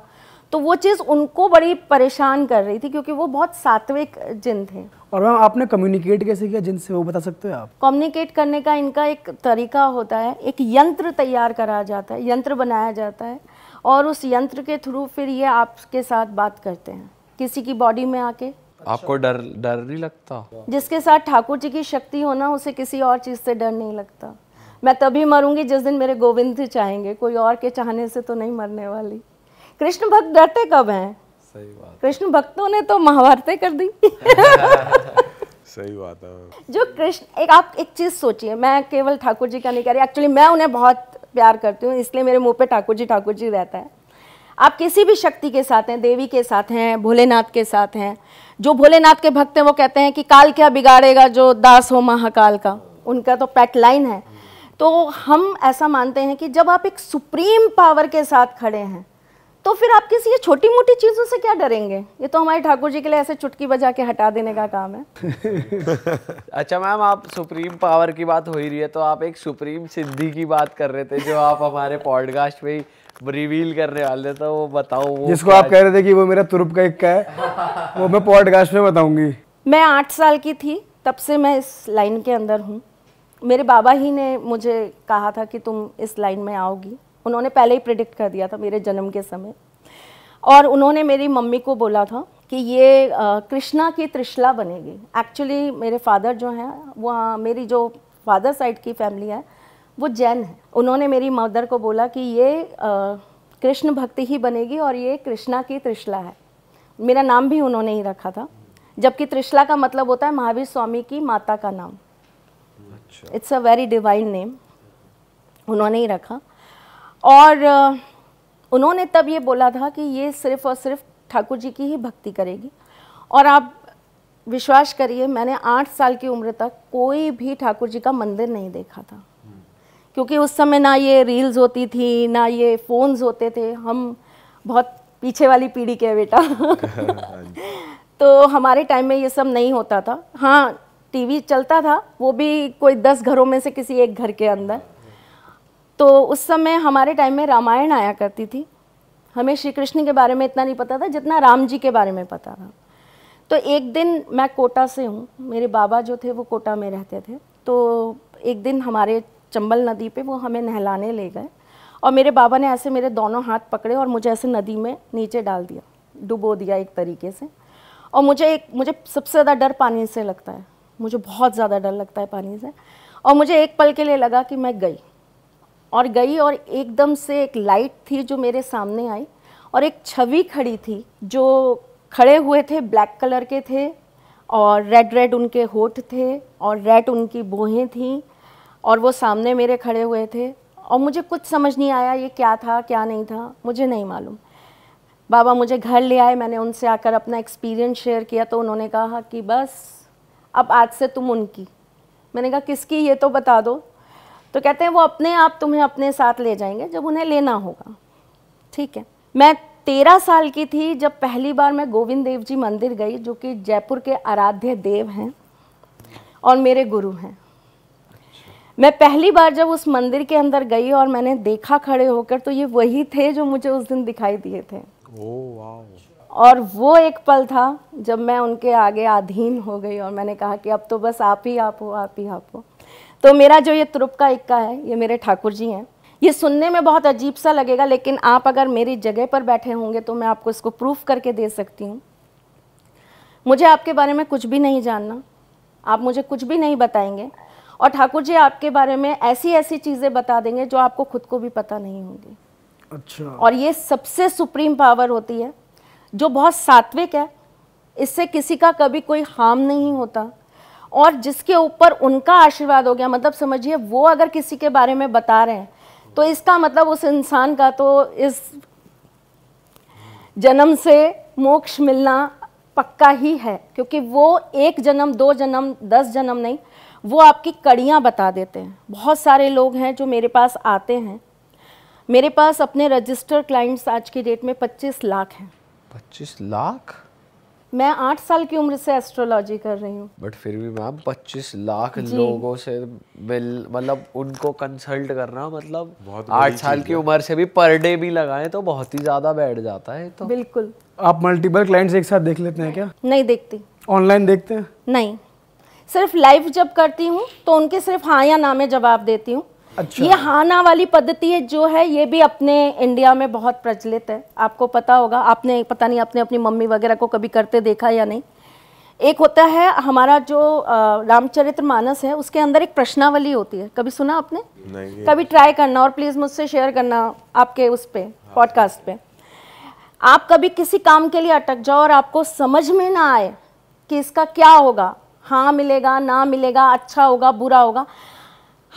तो वो चीज़ उनको बड़ी परेशान कर रही थी क्योंकि वो बहुत सात्विक जिन थे और मैम आपने कम्युनिकेट कैसे किया जिनसे वो बता सकते हो आप कम्युनिकेट करने का इनका एक तरीका होता है एक यंत्र तैयार करा जाता है यंत्र बनाया जाता है और उस यंत्र के थ्रू फिर ये आपके साथ बात करते हैं किसी की बॉडी में आके अच्छा। आपको डर डर नहीं लगता जिसके साथ ठाकुर जी की शक्ति होना उसे किसी और चीज़ से डर नहीं लगता मैं तभी मरूंगी जिस दिन मेरे गोविंद चाहेंगे कोई और के चाहने से तो नहीं मरने वाली कृष्ण भक्त डरते कब हैं सही बात कृष्ण भक्तों ने तो महाभारतें कर दी सही बात है जो कृष्ण एक आप एक चीज़ सोचिए मैं केवल ठाकुर जी का नहीं कह रही एक्चुअली मैं उन्हें बहुत प्यार करती हूँ इसलिए मेरे मुंह पे ठाकुर जी ठाकुर जी रहता है आप किसी भी शक्ति के साथ हैं देवी के साथ हैं भोलेनाथ के साथ हैं जो भोलेनाथ के भक्त हैं वो कहते हैं कि काल क्या बिगाड़ेगा जो दास हो महाकाल का उनका तो पैट लाइन है तो हम ऐसा मानते हैं कि जब आप एक सुप्रीम पावर के साथ खड़े हैं तो फिर आप किसी ये छोटी मोटी चीज़ों से क्या डरेंगे ये तो हमारे ठाकुर जी के लिए ऐसे चुटकी बजा के हटा देने का काम है अच्छा मैम आप सुप्रीम पावर की बात हो ही रही है तो आप एक सुप्रीम सिद्धि की बात कर रहे थे जो आप हमारे पॉडकास्ट में रिवील करने वाले तो वो बताओ वो जिसको आप कह रहे थे कि वो मेरा तुरुप का इक्का है वो मैं पॉडकास्ट में बताऊंगी मैं आठ साल की थी तब से मैं इस लाइन के अंदर हूँ मेरे बाबा ही ने मुझे कहा था कि तुम इस लाइन में आओगी उन्होंने पहले ही प्रिडिक्ट कर दिया था मेरे जन्म के समय और उन्होंने मेरी मम्मी को बोला था कि ये कृष्णा की त्रिशला बनेगी एक्चुअली मेरे फादर जो हैं वो मेरी जो फादर साइड की फैमिली है वो जैन है उन्होंने मेरी मदर को बोला कि ये कृष्ण भक्ति ही बनेगी और ये कृष्णा की त्रिशला है मेरा नाम भी उन्होंने ही रखा था जबकि त्रिशला का मतलब होता है महावीर स्वामी की माता का नाम it's a very divine name उन्होंने ही रखा और उन्होंने तब ये बोला था कि ये सिर्फ़ और सिर्फ ठाकुर जी की ही भक्ति करेगी और आप विश्वास करिए मैंने आठ साल की उम्र तक कोई भी ठाकुर जी का मंदिर नहीं देखा था क्योंकि उस समय ना ये रील्स होती थी ना ये फ़ोन्स होते थे हम बहुत पीछे वाली पीढ़ी के बेटा तो हमारे टाइम में ये सब नहीं होता था हाँ टीवी चलता था वो भी कोई दस घरों में से किसी एक घर के अंदर तो उस समय हमारे टाइम में रामायण आया करती थी हमें श्री कृष्ण के बारे में इतना नहीं पता था जितना राम जी के बारे में पता था तो एक दिन मैं कोटा से हूँ मेरे बाबा जो थे वो कोटा में रहते थे तो एक दिन हमारे चंबल नदी पे वो हमें नहलाने ले गए और मेरे बाबा ने ऐसे मेरे दोनों हाथ पकड़े और मुझे ऐसे नदी में नीचे डाल दिया डुबो दिया एक तरीके से और मुझे एक मुझे सबसे ज़्यादा डर पानी से लगता है मुझे बहुत ज़्यादा डर लगता है पानी से और मुझे एक पल के लिए लगा कि मैं गई और गई और एकदम से एक लाइट थी जो मेरे सामने आई और एक छवि खड़ी थी जो खड़े हुए थे ब्लैक कलर के थे और रेड रेड उनके होठ थे और रेड उनकी बोहें थीं और वो सामने मेरे खड़े हुए थे और मुझे कुछ समझ नहीं आया ये क्या था क्या नहीं था मुझे नहीं मालूम बाबा मुझे घर ले आए मैंने उनसे आकर अपना एक्सपीरियंस शेयर किया तो उन्होंने कहा कि बस अब आज से तुम उनकी मैंने कहा किसकी ये तो बता दो तो कहते हैं वो अपने आप तुम्हें अपने साथ ले जाएंगे जब उन्हें लेना होगा ठीक है मैं तेरह साल की थी जब पहली बार मैं गोविंद देव जी मंदिर गई जो कि जयपुर के आराध्य देव हैं और मेरे गुरु हैं मैं पहली बार जब उस मंदिर के अंदर गई और मैंने देखा खड़े होकर तो ये वही थे जो मुझे उस दिन दिखाई दिए थे और वो एक पल था जब मैं उनके आगे अधीन हो गई और मैंने कहा कि अब तो बस आप ही आप हो आप ही आप हो तो मेरा जो ये तुरुप का इक्का है ये मेरे ठाकुर जी हैं ये सुनने में बहुत अजीब सा लगेगा लेकिन आप अगर मेरी जगह पर बैठे होंगे तो मैं आपको इसको प्रूफ करके दे सकती हूँ मुझे आपके बारे में कुछ भी नहीं जानना आप मुझे कुछ भी नहीं बताएंगे और ठाकुर जी आपके बारे में ऐसी ऐसी चीज़ें बता देंगे जो आपको खुद को भी पता नहीं होंगी अच्छा और ये सबसे सुप्रीम पावर होती है जो बहुत सात्विक है इससे किसी का कभी कोई हार्म नहीं होता और जिसके ऊपर उनका आशीर्वाद हो गया मतलब समझिए वो अगर किसी के बारे में बता रहे हैं तो इसका मतलब उस इंसान का तो इस जन्म से मोक्ष मिलना पक्का ही है क्योंकि वो एक जन्म दो जन्म दस जन्म नहीं वो आपकी कड़ियाँ बता देते हैं बहुत सारे लोग हैं जो मेरे पास आते हैं मेरे पास अपने रजिस्टर क्लाइंट्स आज की डेट में 25 लाख हैं 25 लाख मैं आठ साल की उम्र से एस्ट्रोलॉजी कर रही हूँ बट फिर भी मैम पच्चीस लाख लोगों से मतलब उनको कंसल्ट करना मतलब आठ साल की उम्र से भी पर डे भी लगाए तो बहुत ही ज्यादा बैठ जाता है तो बिल्कुल आप मल्टीपल क्लाइंट्स एक साथ देख लेते हैं क्या नहीं देखती ऑनलाइन देखते हैं नहीं सिर्फ लाइव जब करती हूँ तो उनके सिर्फ हाँ या ना में जवाब देती हूँ अच्छा। ये हाना वाली पद्धति है जो है ये भी अपने इंडिया में बहुत प्रचलित है आपको पता होगा आपने पता नहीं आपने अपनी मम्मी वगैरह को कभी करते देखा या नहीं एक होता है हमारा जो रामचरित्र मानस है उसके अंदर एक प्रश्नावली होती है कभी सुना आपने नहीं कभी ट्राई करना और प्लीज़ मुझसे शेयर करना आपके उस पर हाँ। पॉडकास्ट पे आप कभी किसी काम के लिए अटक जाओ और आपको समझ में ना आए कि इसका क्या होगा हाँ मिलेगा ना मिलेगा अच्छा होगा बुरा होगा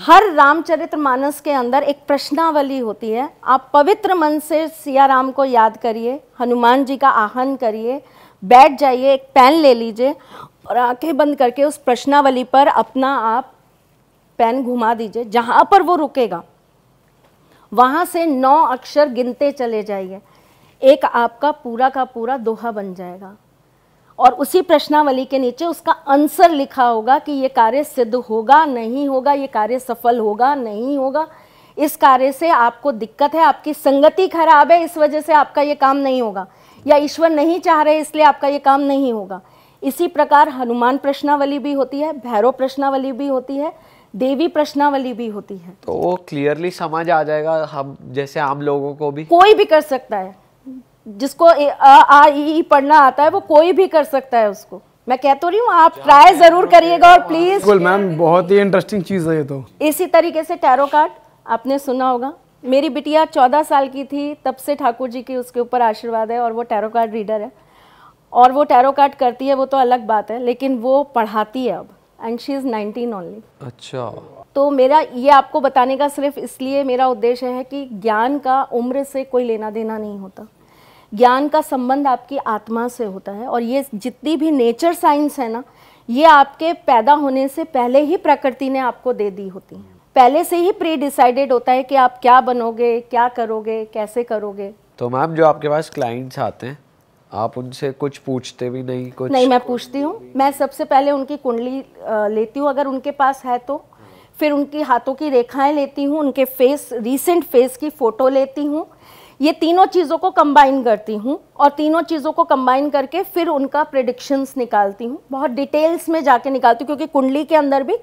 हर रामचरित्र मानस के अंदर एक प्रश्नावली होती है आप पवित्र मन से सिया राम को याद करिए हनुमान जी का आह्वान करिए बैठ जाइए एक पेन ले लीजिए और आंखें बंद करके उस प्रश्नावली पर अपना आप पेन घुमा दीजिए जहाँ पर वो रुकेगा वहाँ से नौ अक्षर गिनते चले जाइए एक आपका पूरा का पूरा दोहा बन जाएगा और उसी प्रश्नावली के नीचे उसका आंसर लिखा होगा कि ये कार्य सिद्ध होगा नहीं होगा ये कार्य सफल होगा नहीं होगा इस कार्य से आपको दिक्कत है आपकी संगति खराब है इस वजह से आपका ये काम नहीं होगा या ईश्वर नहीं चाह रहे इसलिए आपका ये काम नहीं होगा इसी प्रकार हनुमान प्रश्नावली भी होती है भैरव प्रश्नावली भी होती है देवी प्रश्नावली भी होती है तो वो क्लियरली समझ आ जाएगा हम जैसे आम लोगों को भी कोई भी कर सकता है जिसको आ, आ ई पढ़ना आता है वो कोई भी कर सकता है उसको मैं कह तो रही हूँ आप ट्राई जरूर करिएगा और प्लीज मैम बहुत ही इंटरेस्टिंग चीज है ये तो इसी तरीके से टैरो कार्ड आपने सुना होगा मेरी बिटिया चौदह साल की थी तब से ठाकुर जी की उसके ऊपर आशीर्वाद है और वो टैरो कार्ड रीडर है और वो टैरो कार्ड करती है वो तो अलग बात है लेकिन वो पढ़ाती है अब and she is nineteen only अच्छा तो मेरा ये आपको बताने का सिर्फ इसलिए मेरा उद्देश्य है कि ज्ञान का उम्र से कोई लेना देना नहीं होता ज्ञान का संबंध आपकी आत्मा से होता है और ये जितनी भी नेचर साइंस है ना ये आपके पैदा होने से पहले ही प्रकृति ने आपको दे दी होती है पहले से ही प्री डिसाइडेड होता है कि आप क्या बनोगे क्या करोगे कैसे करोगे तो मैम जो आपके पास क्लाइंट्स आते हैं आप उनसे कुछ पूछते भी नहीं कुछ नहीं मैं पूछती हूँ मैं सबसे पहले उनकी कुंडली लेती हूँ अगर उनके पास है तो फिर उनकी हाथों की रेखाएं लेती हूँ उनके फेस रीसेंट फेस की फ़ोटो लेती हूँ ये तीनों चीज़ों को कंबाइन करती हूँ और तीनों चीज़ों को कंबाइन करके फिर उनका प्रिडिक्शंस निकालती हूँ बहुत डिटेल्स में जाके निकालती हूँ क्योंकि कुंडली के अंदर भी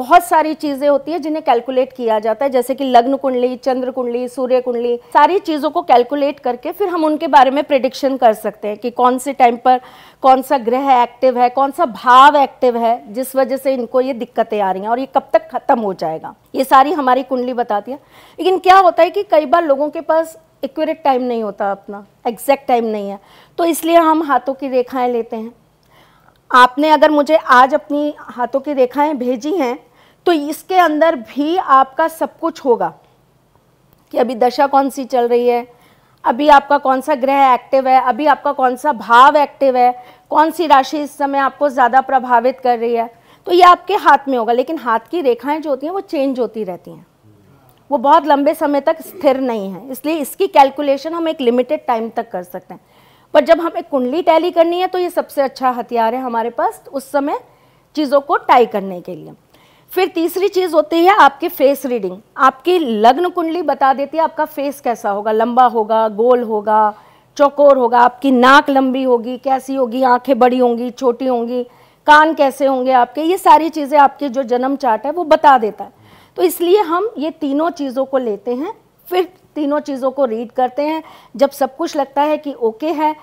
बहुत सारी चीज़ें होती है जिन्हें कैलकुलेट किया जाता है जैसे कि लग्न कुंडली चंद्र कुंडली सूर्य कुंडली सारी चीज़ों को कैलकुलेट करके फिर हम उनके बारे में प्रिडिक्शन कर सकते हैं कि कौन से टाइम पर कौन सा ग्रह एक्टिव है कौन सा भाव एक्टिव है जिस वजह से इनको ये दिक्कतें आ रही हैं और ये कब तक खत्म हो जाएगा ये सारी हमारी कुंडली बताती है लेकिन क्या होता है कि कई बार लोगों के पास एक्यूरेट टाइम नहीं होता अपना एग्जैक्ट टाइम नहीं है तो इसलिए हम हाथों की रेखाएं लेते हैं आपने अगर मुझे आज अपनी हाथों की रेखाएं भेजी हैं तो इसके अंदर भी आपका सब कुछ होगा कि अभी दशा कौन सी चल रही है अभी आपका कौन सा ग्रह एक्टिव है अभी आपका कौन सा भाव एक्टिव है कौन सी राशि इस समय आपको ज़्यादा प्रभावित कर रही है तो ये आपके हाथ में होगा लेकिन हाथ की रेखाएं जो होती हैं वो चेंज होती रहती हैं वो बहुत लंबे समय तक स्थिर नहीं है इसलिए इसकी कैलकुलेशन हम एक लिमिटेड टाइम तक कर सकते हैं पर जब हमें कुंडली टैली करनी है तो ये सबसे अच्छा हथियार है हमारे पास उस समय चीज़ों को टाई करने के लिए फिर तीसरी चीज़ होती है आपकी फेस रीडिंग आपकी लग्न कुंडली बता देती है आपका फेस कैसा होगा लंबा होगा गोल होगा चौकोर होगा आपकी नाक लंबी होगी कैसी होगी आंखें बड़ी होंगी छोटी होंगी कान कैसे होंगे आपके ये सारी चीज़ें आपके जो जन्म चार्ट है वो बता देता है तो इसलिए हम ये तीनों चीज़ों को लेते हैं फिर तीनों चीज़ों को रीड करते हैं जब सब कुछ लगता है कि ओके है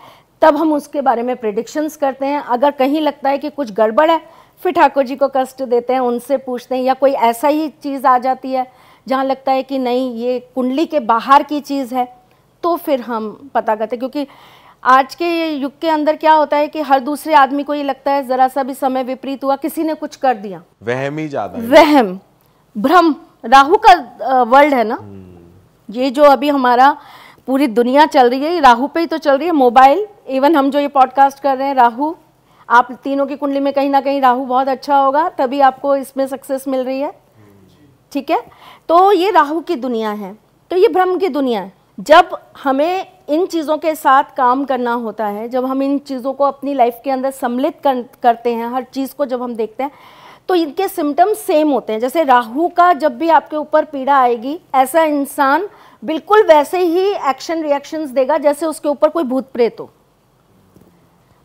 तब हम उसके बारे में प्रिडिक्शंस करते हैं अगर कहीं लगता है कि कुछ गड़बड़ है फिर ठाकुर जी को कष्ट देते हैं उनसे पूछते हैं या कोई ऐसा ही चीज़ आ जाती है जहाँ लगता है कि नहीं ये कुंडली के बाहर की चीज़ है तो फिर हम पता करते हैं क्योंकि आज के युग के अंदर क्या होता है कि हर दूसरे आदमी को ये लगता है ज़रा सा भी समय विपरीत हुआ किसी ने कुछ कर दिया वहम ही ज़्यादा वहम भ्रम राहु का वर्ल्ड है ना हम्म। ये जो अभी हमारा पूरी दुनिया चल रही है राहु पे ही तो चल रही है मोबाइल इवन हम जो ये पॉडकास्ट कर रहे हैं राहु आप तीनों की कुंडली में कहीं ना कहीं राहु बहुत अच्छा होगा तभी आपको इसमें सक्सेस मिल रही है ठीक है तो ये राहु की दुनिया है तो ये भ्रम की दुनिया है जब हमें इन चीज़ों के साथ काम करना होता है जब हम इन चीज़ों को अपनी लाइफ के अंदर सम्मिलित करते हैं हर चीज़ को जब हम देखते हैं तो इनके सिम्टम्स सेम होते हैं जैसे राहु का जब भी आपके ऊपर पीड़ा आएगी ऐसा इंसान बिल्कुल वैसे ही एक्शन रिएक्शंस देगा जैसे उसके ऊपर कोई भूत प्रेत हो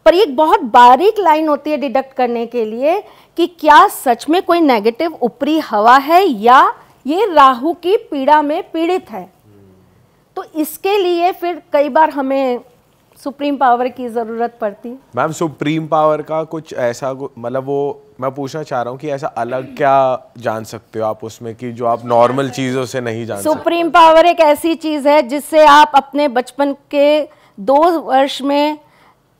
पर एक बहुत बारीक लाइन होती है डिडक्ट करने के लिए कि क्या सच में कोई नेगेटिव ऊपरी हवा है या ये राहु की पीड़ा में पीड़ित है तो इसके लिए फिर कई बार हमें सुप्रीम पावर की ज़रूरत पड़ती मैम सुप्रीम पावर का कुछ ऐसा मतलब वो मैं पूछना चाह रहा हूँ कि ऐसा अलग क्या जान सकते हो आप उसमें कि जो आप नॉर्मल चीज़ों से नहीं जान सुप्रीम पावर एक ऐसी चीज़ है जिससे आप अपने बचपन के दो वर्ष में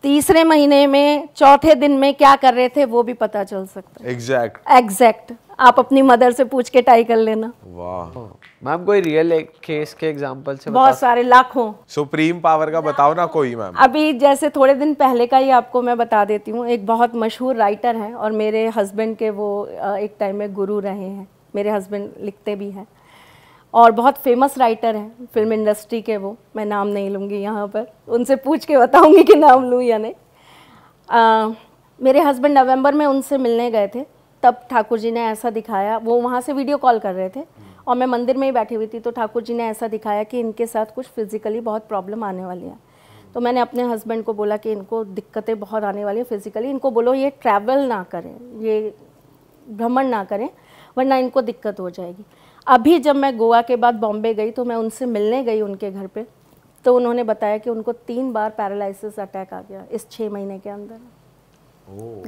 तीसरे महीने में चौथे दिन में क्या कर रहे थे वो भी पता चल सकता है एग्जैक्ट एग्जैक्ट आप अपनी मदर से पूछ के टाई कर लेना वाह मैम कोई रियल केस के एग्जांपल से बहुत सारे लाखों सुप्रीम पावर का बताओ ना कोई मैम अभी जैसे थोड़े दिन पहले का ही आपको मैं बता देती हूँ एक बहुत मशहूर राइटर है और मेरे हस्बैंड के वो एक टाइम में गुरु रहे हैं मेरे हस्बैंड लिखते भी हैं और बहुत फेमस राइटर हैं फिल्म इंडस्ट्री के वो मैं नाम नहीं लूँगी यहाँ पर उनसे पूछ के बताऊँगी कि नाम लूँ या नहीं मेरे हस्बैंड नवंबर में उनसे मिलने गए थे तब ठाकुर जी ने ऐसा दिखाया वो वहाँ से वीडियो कॉल कर रहे थे हम्म। और मैं मंदिर में ही बैठी हुई थी तो ठाकुर जी ने ऐसा दिखाया कि इनके साथ कुछ फिज़िकली बहुत प्रॉब्लम आने वाली है हम्म। तो मैंने अपने हस्बैंड को बोला कि इनको दिक्कतें बहुत आने वाली हैं फिज़िकली इनको बोलो ये ट्रैवल ना करें ये भ्रमण ना करें वरना इनको दिक्कत हो जाएगी अभी जब मैं गोवा के बाद बॉम्बे गई तो मैं उनसे मिलने गई उनके घर पर तो उन्होंने बताया कि उनको तीन बार पैरालिसिस अटैक आ गया इस छः महीने के अंदर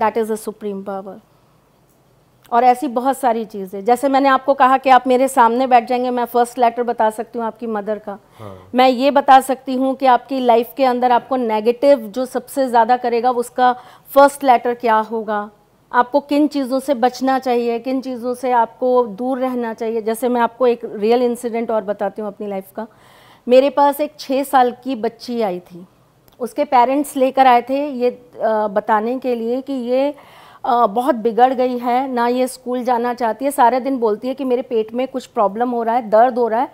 that is a supreme power और ऐसी बहुत सारी चीज़ें जैसे मैंने आपको कहा कि आप मेरे सामने बैठ जाएंगे मैं फ़र्स्ट लेटर बता सकती हूँ आपकी मदर का हाँ। मैं ये बता सकती हूँ कि आपकी लाइफ के अंदर आपको नेगेटिव जो सबसे ज़्यादा करेगा उसका फ़र्स्ट लेटर क्या होगा आपको किन चीज़ों से बचना चाहिए किन चीज़ों से आपको दूर रहना चाहिए जैसे मैं आपको एक रियल इंसिडेंट और बताती हूँ अपनी लाइफ का मेरे पास एक छः साल की बच्ची आई थी उसके पेरेंट्स लेकर आए थे ये बताने के लिए कि ये बहुत बिगड़ गई है ना ये स्कूल जाना चाहती है सारे दिन बोलती है कि मेरे पेट में कुछ प्रॉब्लम हो रहा है दर्द हो रहा है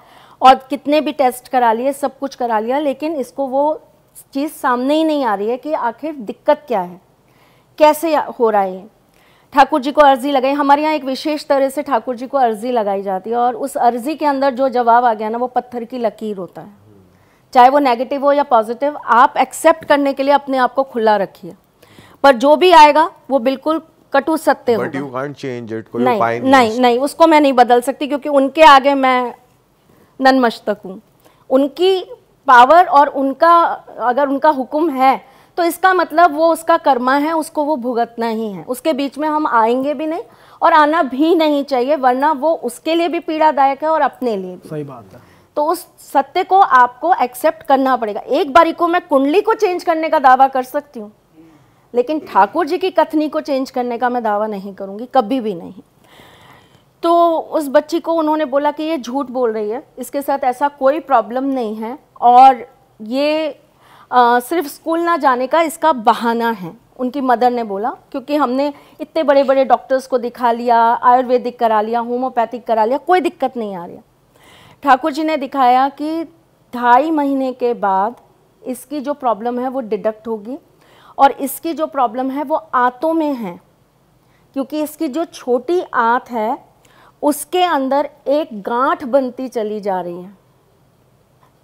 और कितने भी टेस्ट करा लिए सब कुछ करा लिया लेकिन इसको वो चीज़ सामने ही नहीं आ रही है कि आखिर दिक्कत क्या है कैसे हो रहा है ये ठाकुर जी को अर्जी लगाई हमारे यहाँ एक विशेष तरह से ठाकुर जी को अर्जी लगाई जाती है और उस अर्जी के अंदर जो जवाब आ गया ना वो पत्थर की लकीर होता है चाहे वो नेगेटिव हो या पॉजिटिव आप एक्सेप्ट करने के लिए अपने आप को खुला रखिए पर जो भी आएगा वो बिल्कुल कटु सत्य But you can't नहीं नहीं नहीं उसको मैं नहीं बदल सकती क्योंकि उनके आगे मैं ननमस्तक हूँ उनकी पावर और उनका अगर उनका हुक्म है तो इसका मतलब वो उसका कर्मा है उसको वो भुगतना ही है उसके बीच में हम आएंगे भी नहीं और आना भी नहीं चाहिए वरना वो उसके लिए भी पीड़ादायक है और अपने लिए भी सही बात है तो उस सत्य को आपको एक्सेप्ट करना पड़ेगा एक बारी को मैं कुंडली को चेंज करने का दावा कर सकती हूँ लेकिन ठाकुर जी की कथनी को चेंज करने का मैं दावा नहीं करूँगी कभी भी नहीं तो उस बच्ची को उन्होंने बोला कि ये झूठ बोल रही है इसके साथ ऐसा कोई प्रॉब्लम नहीं है और ये आ, सिर्फ स्कूल ना जाने का इसका बहाना है उनकी मदर ने बोला क्योंकि हमने इतने बड़े बड़े डॉक्टर्स को दिखा लिया आयुर्वेदिक करा लिया होम्योपैथिक करा लिया कोई दिक्कत नहीं आ रही ठाकुर जी ने दिखाया कि ढाई महीने के बाद इसकी जो प्रॉब्लम है वो डिडक्ट होगी और इसकी जो प्रॉब्लम है वो आंतों में है क्योंकि इसकी जो छोटी आंत है उसके अंदर एक गांठ बनती चली जा रही है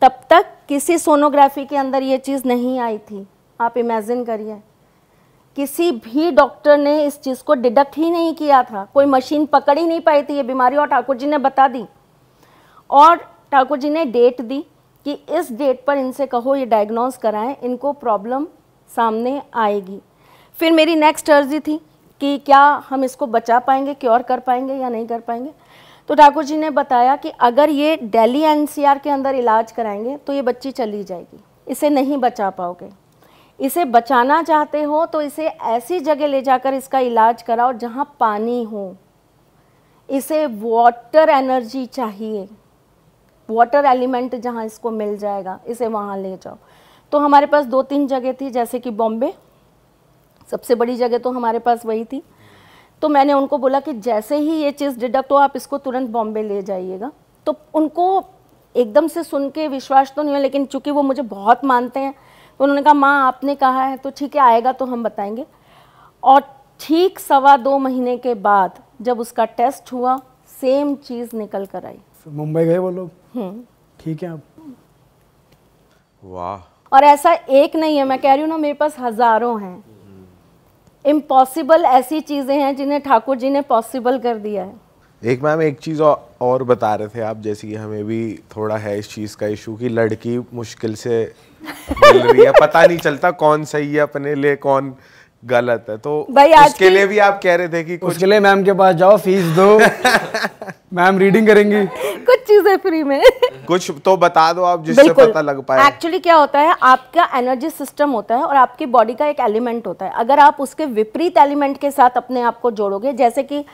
तब तक किसी सोनोग्राफी के अंदर ये चीज़ नहीं आई थी आप इमेजिन करिए किसी भी डॉक्टर ने इस चीज़ को डिडक्ट ही नहीं किया था कोई मशीन पकड़ ही नहीं पाई थी ये बीमारी और ठाकुर जी ने बता दी और ठाकुर जी ने डेट दी कि इस डेट पर इनसे कहो ये डायग्नोस कराएं इनको प्रॉब्लम सामने आएगी फिर मेरी नेक्स्ट अर्जी थी कि क्या हम इसको बचा पाएंगे क्योर कर पाएंगे या नहीं कर पाएंगे तो ठाकुर जी ने बताया कि अगर ये दिल्ली एनसीआर के अंदर इलाज कराएंगे तो ये बच्ची चली जाएगी इसे नहीं बचा पाओगे इसे बचाना चाहते हो तो इसे ऐसी जगह ले जाकर इसका इलाज कराओ जहाँ पानी हो इसे वाटर एनर्जी चाहिए वाटर एलिमेंट जहाँ इसको मिल जाएगा इसे वहाँ ले जाओ तो हमारे पास दो तीन जगह थी जैसे कि बॉम्बे सबसे बड़ी जगह तो हमारे पास वही थी तो मैंने उनको बोला कि जैसे ही ये चीज़ डिडक्ट हो आप इसको तुरंत बॉम्बे ले जाइएगा तो उनको एकदम से सुन के विश्वास तो नहीं हुआ लेकिन चूंकि वो मुझे बहुत मानते हैं तो उन्होंने कहा माँ आपने कहा है तो ठीक है आएगा तो हम बताएंगे और ठीक सवा दो महीने के बाद जब उसका टेस्ट हुआ सेम चीज़ निकल कर आई मुंबई गए वो लोग हम्म। ठीक है आप वाह और ऐसा एक नहीं है मैं कह रही हूँ ना मेरे पास हज़ारों हैं इम्पॉसिबल ऐसी चीज़ें हैं जिन्हें ठाकुर जी ने पॉसिबल कर दिया है एक मैम एक चीज़ और बता रहे थे आप जैसे कि हमें भी थोड़ा है इस चीज़ का इशू कि लड़की मुश्किल से मिल रही है पता नहीं चलता कौन सही है अपने लिए कौन गलत है तो भाई आज उसके लिए भी आप कह रहे थे कि कुछ लिए मैम के पास जाओ फीस दो मैम रीडिंग करेंगी कुछ चीजें फ्री में कुछ तो बता दो आप जिससे पता लग पाए एक्चुअली क्या होता है आपका एनर्जी सिस्टम होता है और आपकी बॉडी का एक एलिमेंट होता है अगर आप उसके विपरीत एलिमेंट के साथ अपने आप को जोड़ोगे जैसे कि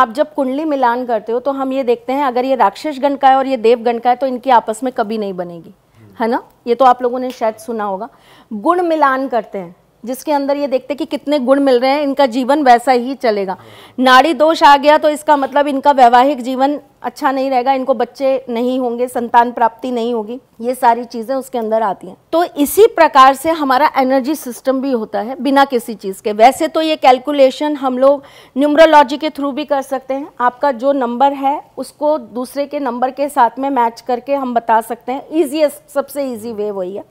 आप जब कुंडली मिलान करते हो तो हम ये देखते हैं अगर ये राक्षस गण का है और ये देव गण का है तो इनकी आपस में कभी नहीं बनेगी है ना ये तो आप लोगों ने शायद सुना होगा गुण मिलान करते हैं जिसके अंदर ये देखते कि कितने गुण मिल रहे हैं इनका जीवन वैसा ही चलेगा नाड़ी दोष आ गया तो इसका मतलब इनका वैवाहिक जीवन अच्छा नहीं रहेगा इनको बच्चे नहीं होंगे संतान प्राप्ति नहीं होगी ये सारी चीज़ें उसके अंदर आती हैं तो इसी प्रकार से हमारा एनर्जी सिस्टम भी होता है बिना किसी चीज़ के वैसे तो ये कैलकुलेशन हम लोग न्यूमरोलॉजी के थ्रू भी कर सकते हैं आपका जो नंबर है उसको दूसरे के नंबर के साथ में मैच करके हम बता सकते हैं ईजीएस्ट सबसे ईजी वे वही है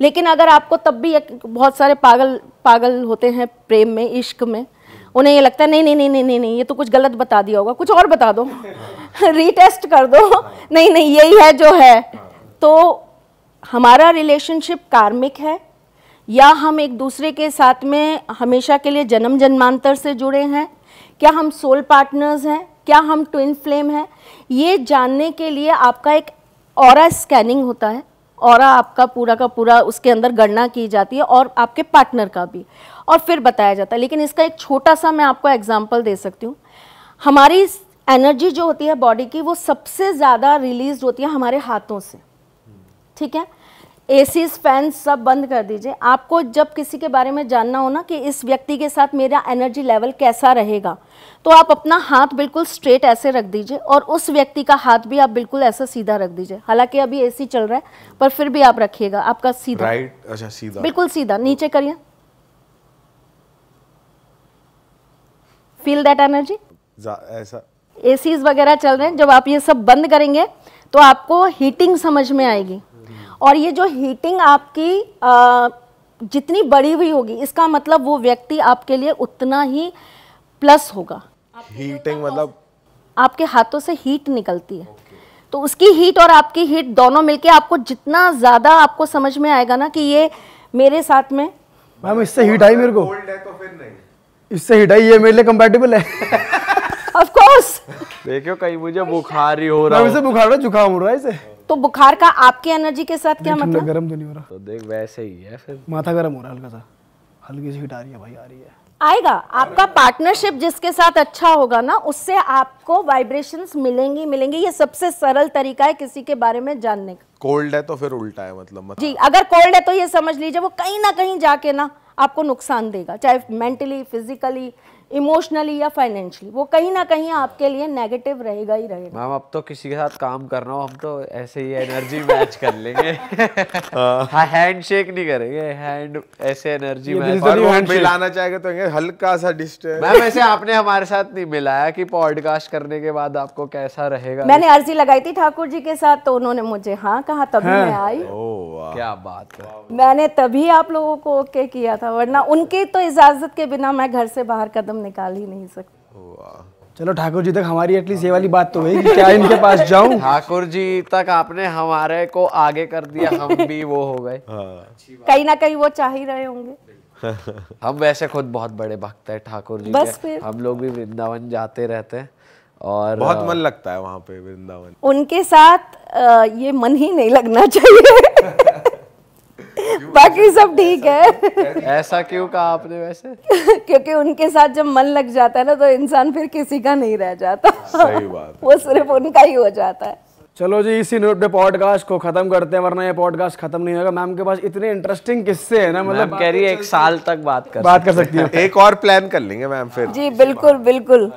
लेकिन अगर आपको तब भी बहुत सारे पागल पागल होते हैं प्रेम में इश्क में उन्हें ये लगता है नहीं नहीं नहीं नहीं नहीं नहीं ये तो कुछ गलत बता दिया होगा कुछ और बता दो रीटेस्ट कर दो नहीं नहीं यही है जो है तो हमारा रिलेशनशिप कार्मिक है या हम एक दूसरे के साथ में हमेशा के लिए जन्म जन्मांतर से जुड़े हैं क्या हम सोल पार्टनर्स हैं क्या हम ट्विन फ्लेम हैं ये जानने के लिए आपका एक और स्कैनिंग होता है और आपका पूरा का पूरा उसके अंदर गणना की जाती है और आपके पार्टनर का भी और फिर बताया जाता है लेकिन इसका एक छोटा सा मैं आपको एग्जाम्पल दे सकती हूँ हमारी एनर्जी जो होती है बॉडी की वो सबसे ज़्यादा रिलीज होती है हमारे हाथों से ठीक है एसीज फैन सब बंद कर दीजिए आपको जब किसी के बारे में जानना हो ना कि इस व्यक्ति के साथ मेरा एनर्जी लेवल कैसा रहेगा तो आप अपना हाथ बिल्कुल स्ट्रेट ऐसे रख दीजिए और उस व्यक्ति का हाथ भी आप बिल्कुल ऐसा सीधा रख दीजिए हालांकि अभी एसी चल रहा है पर फिर भी आप रखिएगा आपका सीधा राइट अच्छा सीधा बिल्कुल सीधा नीचे करिए फील दैट एनर्जी ऐसा एसीज वगैरह चल रहे हैं जब आप ये सब बंद करेंगे तो आपको हीटिंग समझ में आएगी और ये जो हीटिंग आपकी आ, जितनी बड़ी हुई होगी इसका मतलब वो व्यक्ति आपके लिए उतना ही प्लस होगा हीटिंग मतलब आपके हाथों से हीट निकलती है तो उसकी हीट और आपकी हीट दोनों मिलके आपको जितना ज़्यादा आपको समझ में आएगा ना कि ये मेरे साथ में मैम इससे हीट आई मेरे को तो इससे हीट आई ये मेरे लिए कंपेटेबल है ऑफ कोर्स देखियो कहीं मुझे बुखार ही हो रहा है मुझे बुखार हो रहा है जुकाम हो रहा है इसे तो बुखार का आपके एनर्जी के साथ क्या मतलब गर्म तो नहीं हो रहा तो देख वैसे ही है फिर माथा गर्म हो रहा हल्का सा हल्की सी हिट आ रही है भाई आ रही है आएगा आपका पार्टनरशिप जिसके साथ अच्छा होगा ना उससे आपको वाइब्रेशंस मिलेंगी मिलेंगी ये सबसे सरल तरीका है किसी के बारे में जानने का कोल्ड है तो फिर उल्टा है मतलब मतलब जी अगर कोल्ड है तो ये समझ लीजिए वो कहीं ना कहीं जाके ना आपको नुकसान देगा चाहे मेंटली फिजिकली इमोशनली या फाइनेंशियली वो कहीं ना कहीं आपके लिए नेगेटिव रहेगा ही रहेगा मैम अब तो किसी के साथ काम कर रहा हूँ हम तो ऐसे ही एनर्जी मैच कर लेंगे हाँ। हाँ, हैंड शेक नहीं करेंगे हैंड ऐसे एनर्जी मैच और वो मिलाना चाहेगा तो हल्का सा डिस्टेंस मैम ऐसे आपने हमारे साथ नहीं मिलाया कि पॉडकास्ट करने के बाद आपको कैसा रहेगा मैंने अर्जी लगाई थी ठाकुर जी के साथ तो उन्होंने मुझे हाँ कहा तभी मैं आई क्या बात है मैंने तभी आप लोगों को ओके किया था वरना उनके तो इजाजत के बिना मैं घर से बाहर कदम निकाल ही नहीं सकती चलो ठाकुर जी तक हमारी एटलीस्ट ये वाली बात तो गई कि क्या इनके पास जाऊं ठाकुर जी तक आपने हमारे को आगे कर दिया हम भी वो हो गए हाँ। कहीं ना कहीं वो चाह ही रहे होंगे हम वैसे खुद बहुत बड़े भक्त है ठाकुर जी बस हम लोग भी वृंदावन जाते रहते हैं और बहुत मन लगता है वहाँ पे वृंदावन उनके साथ ये मन ही नहीं लगना चाहिए बाकी सब ठीक है ऐसा क्यों कहा आपने वैसे क्योंकि उनके साथ जब मन लग जाता है ना तो इंसान फिर किसी का नहीं रह जाता सही बात वो सिर्फ उनका ही हो जाता है चलो जी इसी नोट पे पॉडकास्ट को खत्म करते हैं वरना ये पॉडकास्ट खत्म नहीं होगा मैम के पास इतने इंटरेस्टिंग किस्से हैं ना मतलब कह रही है एक साल तक बात कर बात कर सकती है एक और प्लान कर लेंगे मैम फिर जी बिल्कुल बिल्कुल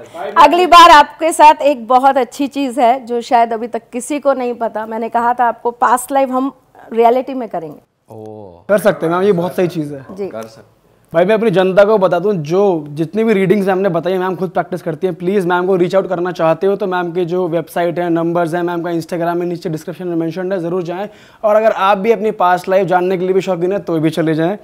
अगली बार आपके साथ एक बहुत अच्छी चीज है जो शायद अभी तक किसी को नहीं पता मैंने कहा था आपको पास्ट लाइफ हम रियलिटी में करेंगे कर सकते हैं मैम ये बहुत सही चीज है जी कर सकते भाई मैं अपनी जनता को बता दूं जो जितनी भी रीडिंग्स हमने बताई मैम खुद प्रैक्टिस करती हैं प्लीज़ मैम को रीच आउट करना चाहते हो तो मैम के जो वेबसाइट है नंबर्स हैं मैम का इंस्टाग्राम में नीचे डिस्क्रिप्शन में मैंशन है ज़रूर जाएँ और अगर आप भी अपनी पास्ट लाइफ जानने के लिए भी शौकीन है तो भी चले जाएँ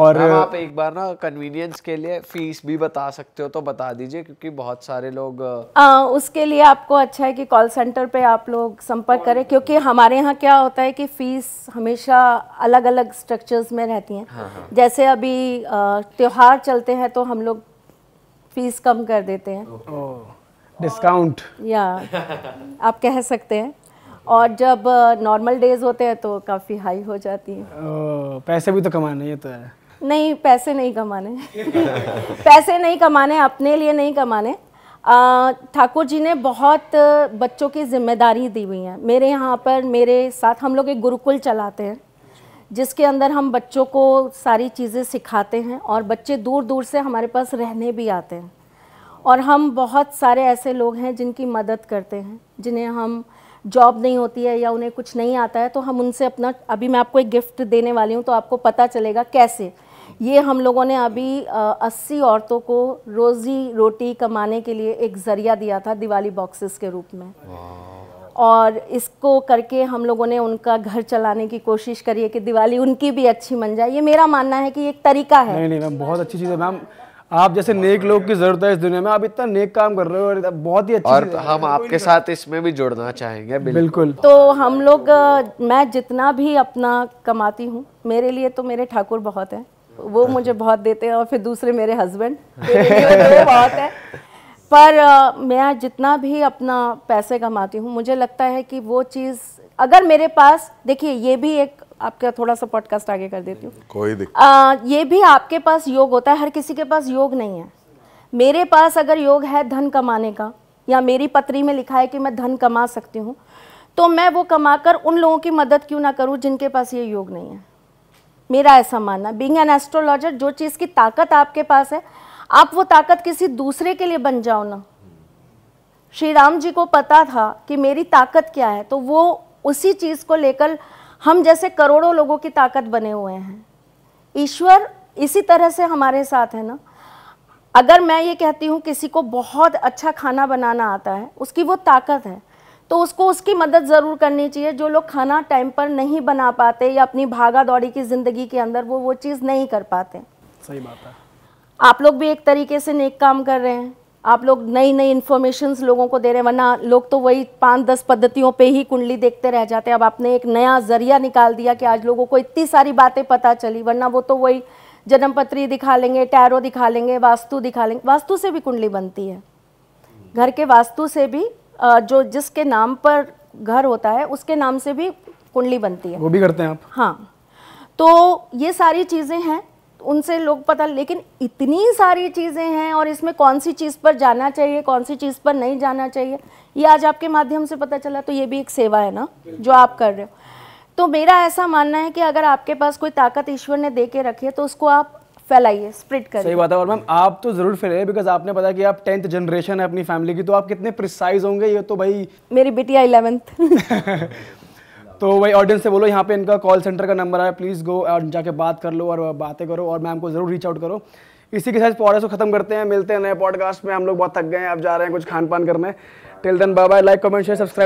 और आप एक बार ना कन्वीनियंस के लिए फीस भी बता सकते हो तो बता दीजिए क्योंकि बहुत सारे लोग आ, उसके लिए आपको अच्छा है कि कॉल सेंटर पे आप लोग संपर्क करें क्योंकि हमारे यहाँ क्या होता है कि फीस हमेशा अलग अलग स्ट्रक्चर्स में रहती हैं हाँ, हाँ। जैसे अभी त्योहार चलते हैं तो हम लोग फीस कम कर देते हैं डिस्काउंट या आप कह सकते हैं और जब नॉर्मल डेज होते हैं तो काफ़ी हाई हो जाती है पैसे भी तो कमाने ये तो है नहीं पैसे नहीं कमाने पैसे नहीं कमाने अपने लिए नहीं कमाने ठाकुर जी ने बहुत बच्चों की जिम्मेदारी दी हुई है मेरे यहाँ पर मेरे साथ हम लोग एक गुरुकुल चलाते हैं जिसके अंदर हम बच्चों को सारी चीज़ें सिखाते हैं और बच्चे दूर दूर से हमारे पास रहने भी आते हैं और हम बहुत सारे ऐसे लोग हैं जिनकी मदद करते हैं जिन्हें हम जॉब नहीं होती है या उन्हें कुछ नहीं आता है तो हम उनसे अपना अभी मैं आपको एक गिफ्ट देने वाली हूँ तो आपको पता चलेगा कैसे ये हम लोगों ने अभी अस्सी औरतों को रोज़ी रोटी कमाने के लिए एक ज़रिया दिया था दिवाली बॉक्सेस के रूप में और इसको करके हम लोगों ने उनका घर चलाने की कोशिश करी है कि दिवाली उनकी भी अच्छी बन जाए ये मेरा मानना है कि एक तरीका है नहीं नहीं मैम बहुत अच्छी चीज़ है मैम आप जैसे नेक लोग की जरूरत है इस दुनिया में आप इतना नेक काम कर रहे हो और बहुत ही अच्छी और हम आपके साथ इसमें भी जुड़ना चाहेंगे बिल्कुल तो हम लोग मैं जितना भी अपना कमाती हूँ मेरे लिए तो मेरे ठाकुर बहुत है वो मुझे बहुत देते हैं और फिर दूसरे मेरे हस्बैंड बहुत है पर आ, मैं जितना भी अपना पैसे कमाती हूँ मुझे लगता है कि वो चीज़ अगर मेरे पास देखिए ये भी एक आपका थोड़ा सा पॉडकास्ट आगे कर देती हूँ कोई दिक्कत ये भी आपके पास योग होता है हर किसी के पास योग नहीं है मेरे पास अगर योग है धन कमाने का या मेरी पत्री में लिखा है कि मैं धन कमा सकती हूँ तो मैं वो कमाकर उन लोगों की मदद क्यों ना करूँ जिनके पास ये योग नहीं है मेरा ऐसा मानना बींग एन एस्ट्रोलॉजर जो चीज़ की ताकत आपके पास है आप वो ताकत किसी दूसरे के लिए बन जाओ ना श्री राम जी को पता था कि मेरी ताकत क्या है तो वो उसी चीज़ को लेकर हम जैसे करोड़ों लोगों की ताकत बने हुए हैं ईश्वर इसी तरह से हमारे साथ है ना अगर मैं ये कहती हूँ किसी को बहुत अच्छा खाना बनाना आता है उसकी वो ताकत है तो उसको उसकी मदद ज़रूर करनी चाहिए जो लोग खाना टाइम पर नहीं बना पाते या अपनी भागा दौड़ी की ज़िंदगी के अंदर वो वो चीज़ नहीं कर पाते सही बात है आप लोग भी एक तरीके से नेक काम कर रहे हैं आप लोग नई नई इन्फॉर्मेशन लोगों को दे रहे हैं वरना लोग तो वही पाँच दस पद्धतियों पे ही कुंडली देखते रह जाते हैं अब आपने एक नया जरिया निकाल दिया कि आज लोगों को इतनी सारी बातें पता चली वरना वो तो वही जन्मपत्री दिखा लेंगे टैरो दिखा लेंगे वास्तु दिखा लेंगे वास्तु से भी कुंडली बनती है घर के वास्तु से भी जो जिसके नाम पर घर होता है उसके नाम से भी कुंडली बनती है वो भी करते हैं आप हाँ तो ये सारी चीज़ें हैं उनसे लोग पता लेकिन इतनी सारी चीज़ें हैं और इसमें कौन सी चीज़ पर जाना चाहिए कौन सी चीज़ पर नहीं जाना चाहिए ये आज आपके माध्यम से पता चला तो ये भी एक सेवा है ना जो आप कर रहे हो तो मेरा ऐसा मानना है कि अगर आपके पास कोई ताकत ईश्वर ने दे के रखी है तो उसको आप फैलाइए स्प्रेड करिए सही बात है और मैम आप तो जरूर फैलाइए बिकॉज आपने पता कि आप टेंथ जनरेशन है अपनी फैमिली की तो आप कितने प्रिसाइज होंगे ये तो भाई मेरी है इलेवेंथ तो भाई ऑडियंस से बोलो यहाँ पे इनका कॉल सेंटर का नंबर है प्लीज़ गो और जाके बात कर लो और बातें करो और मैम को ज़रूर रीच आउट करो इसी के साथ पॉडकास्ट को खत्म करते हैं मिलते हैं नए पॉडकास्ट में हम लोग बहुत थक गए हैं अब जा रहे हैं कुछ खान पान करने till then bye like comment share subscribe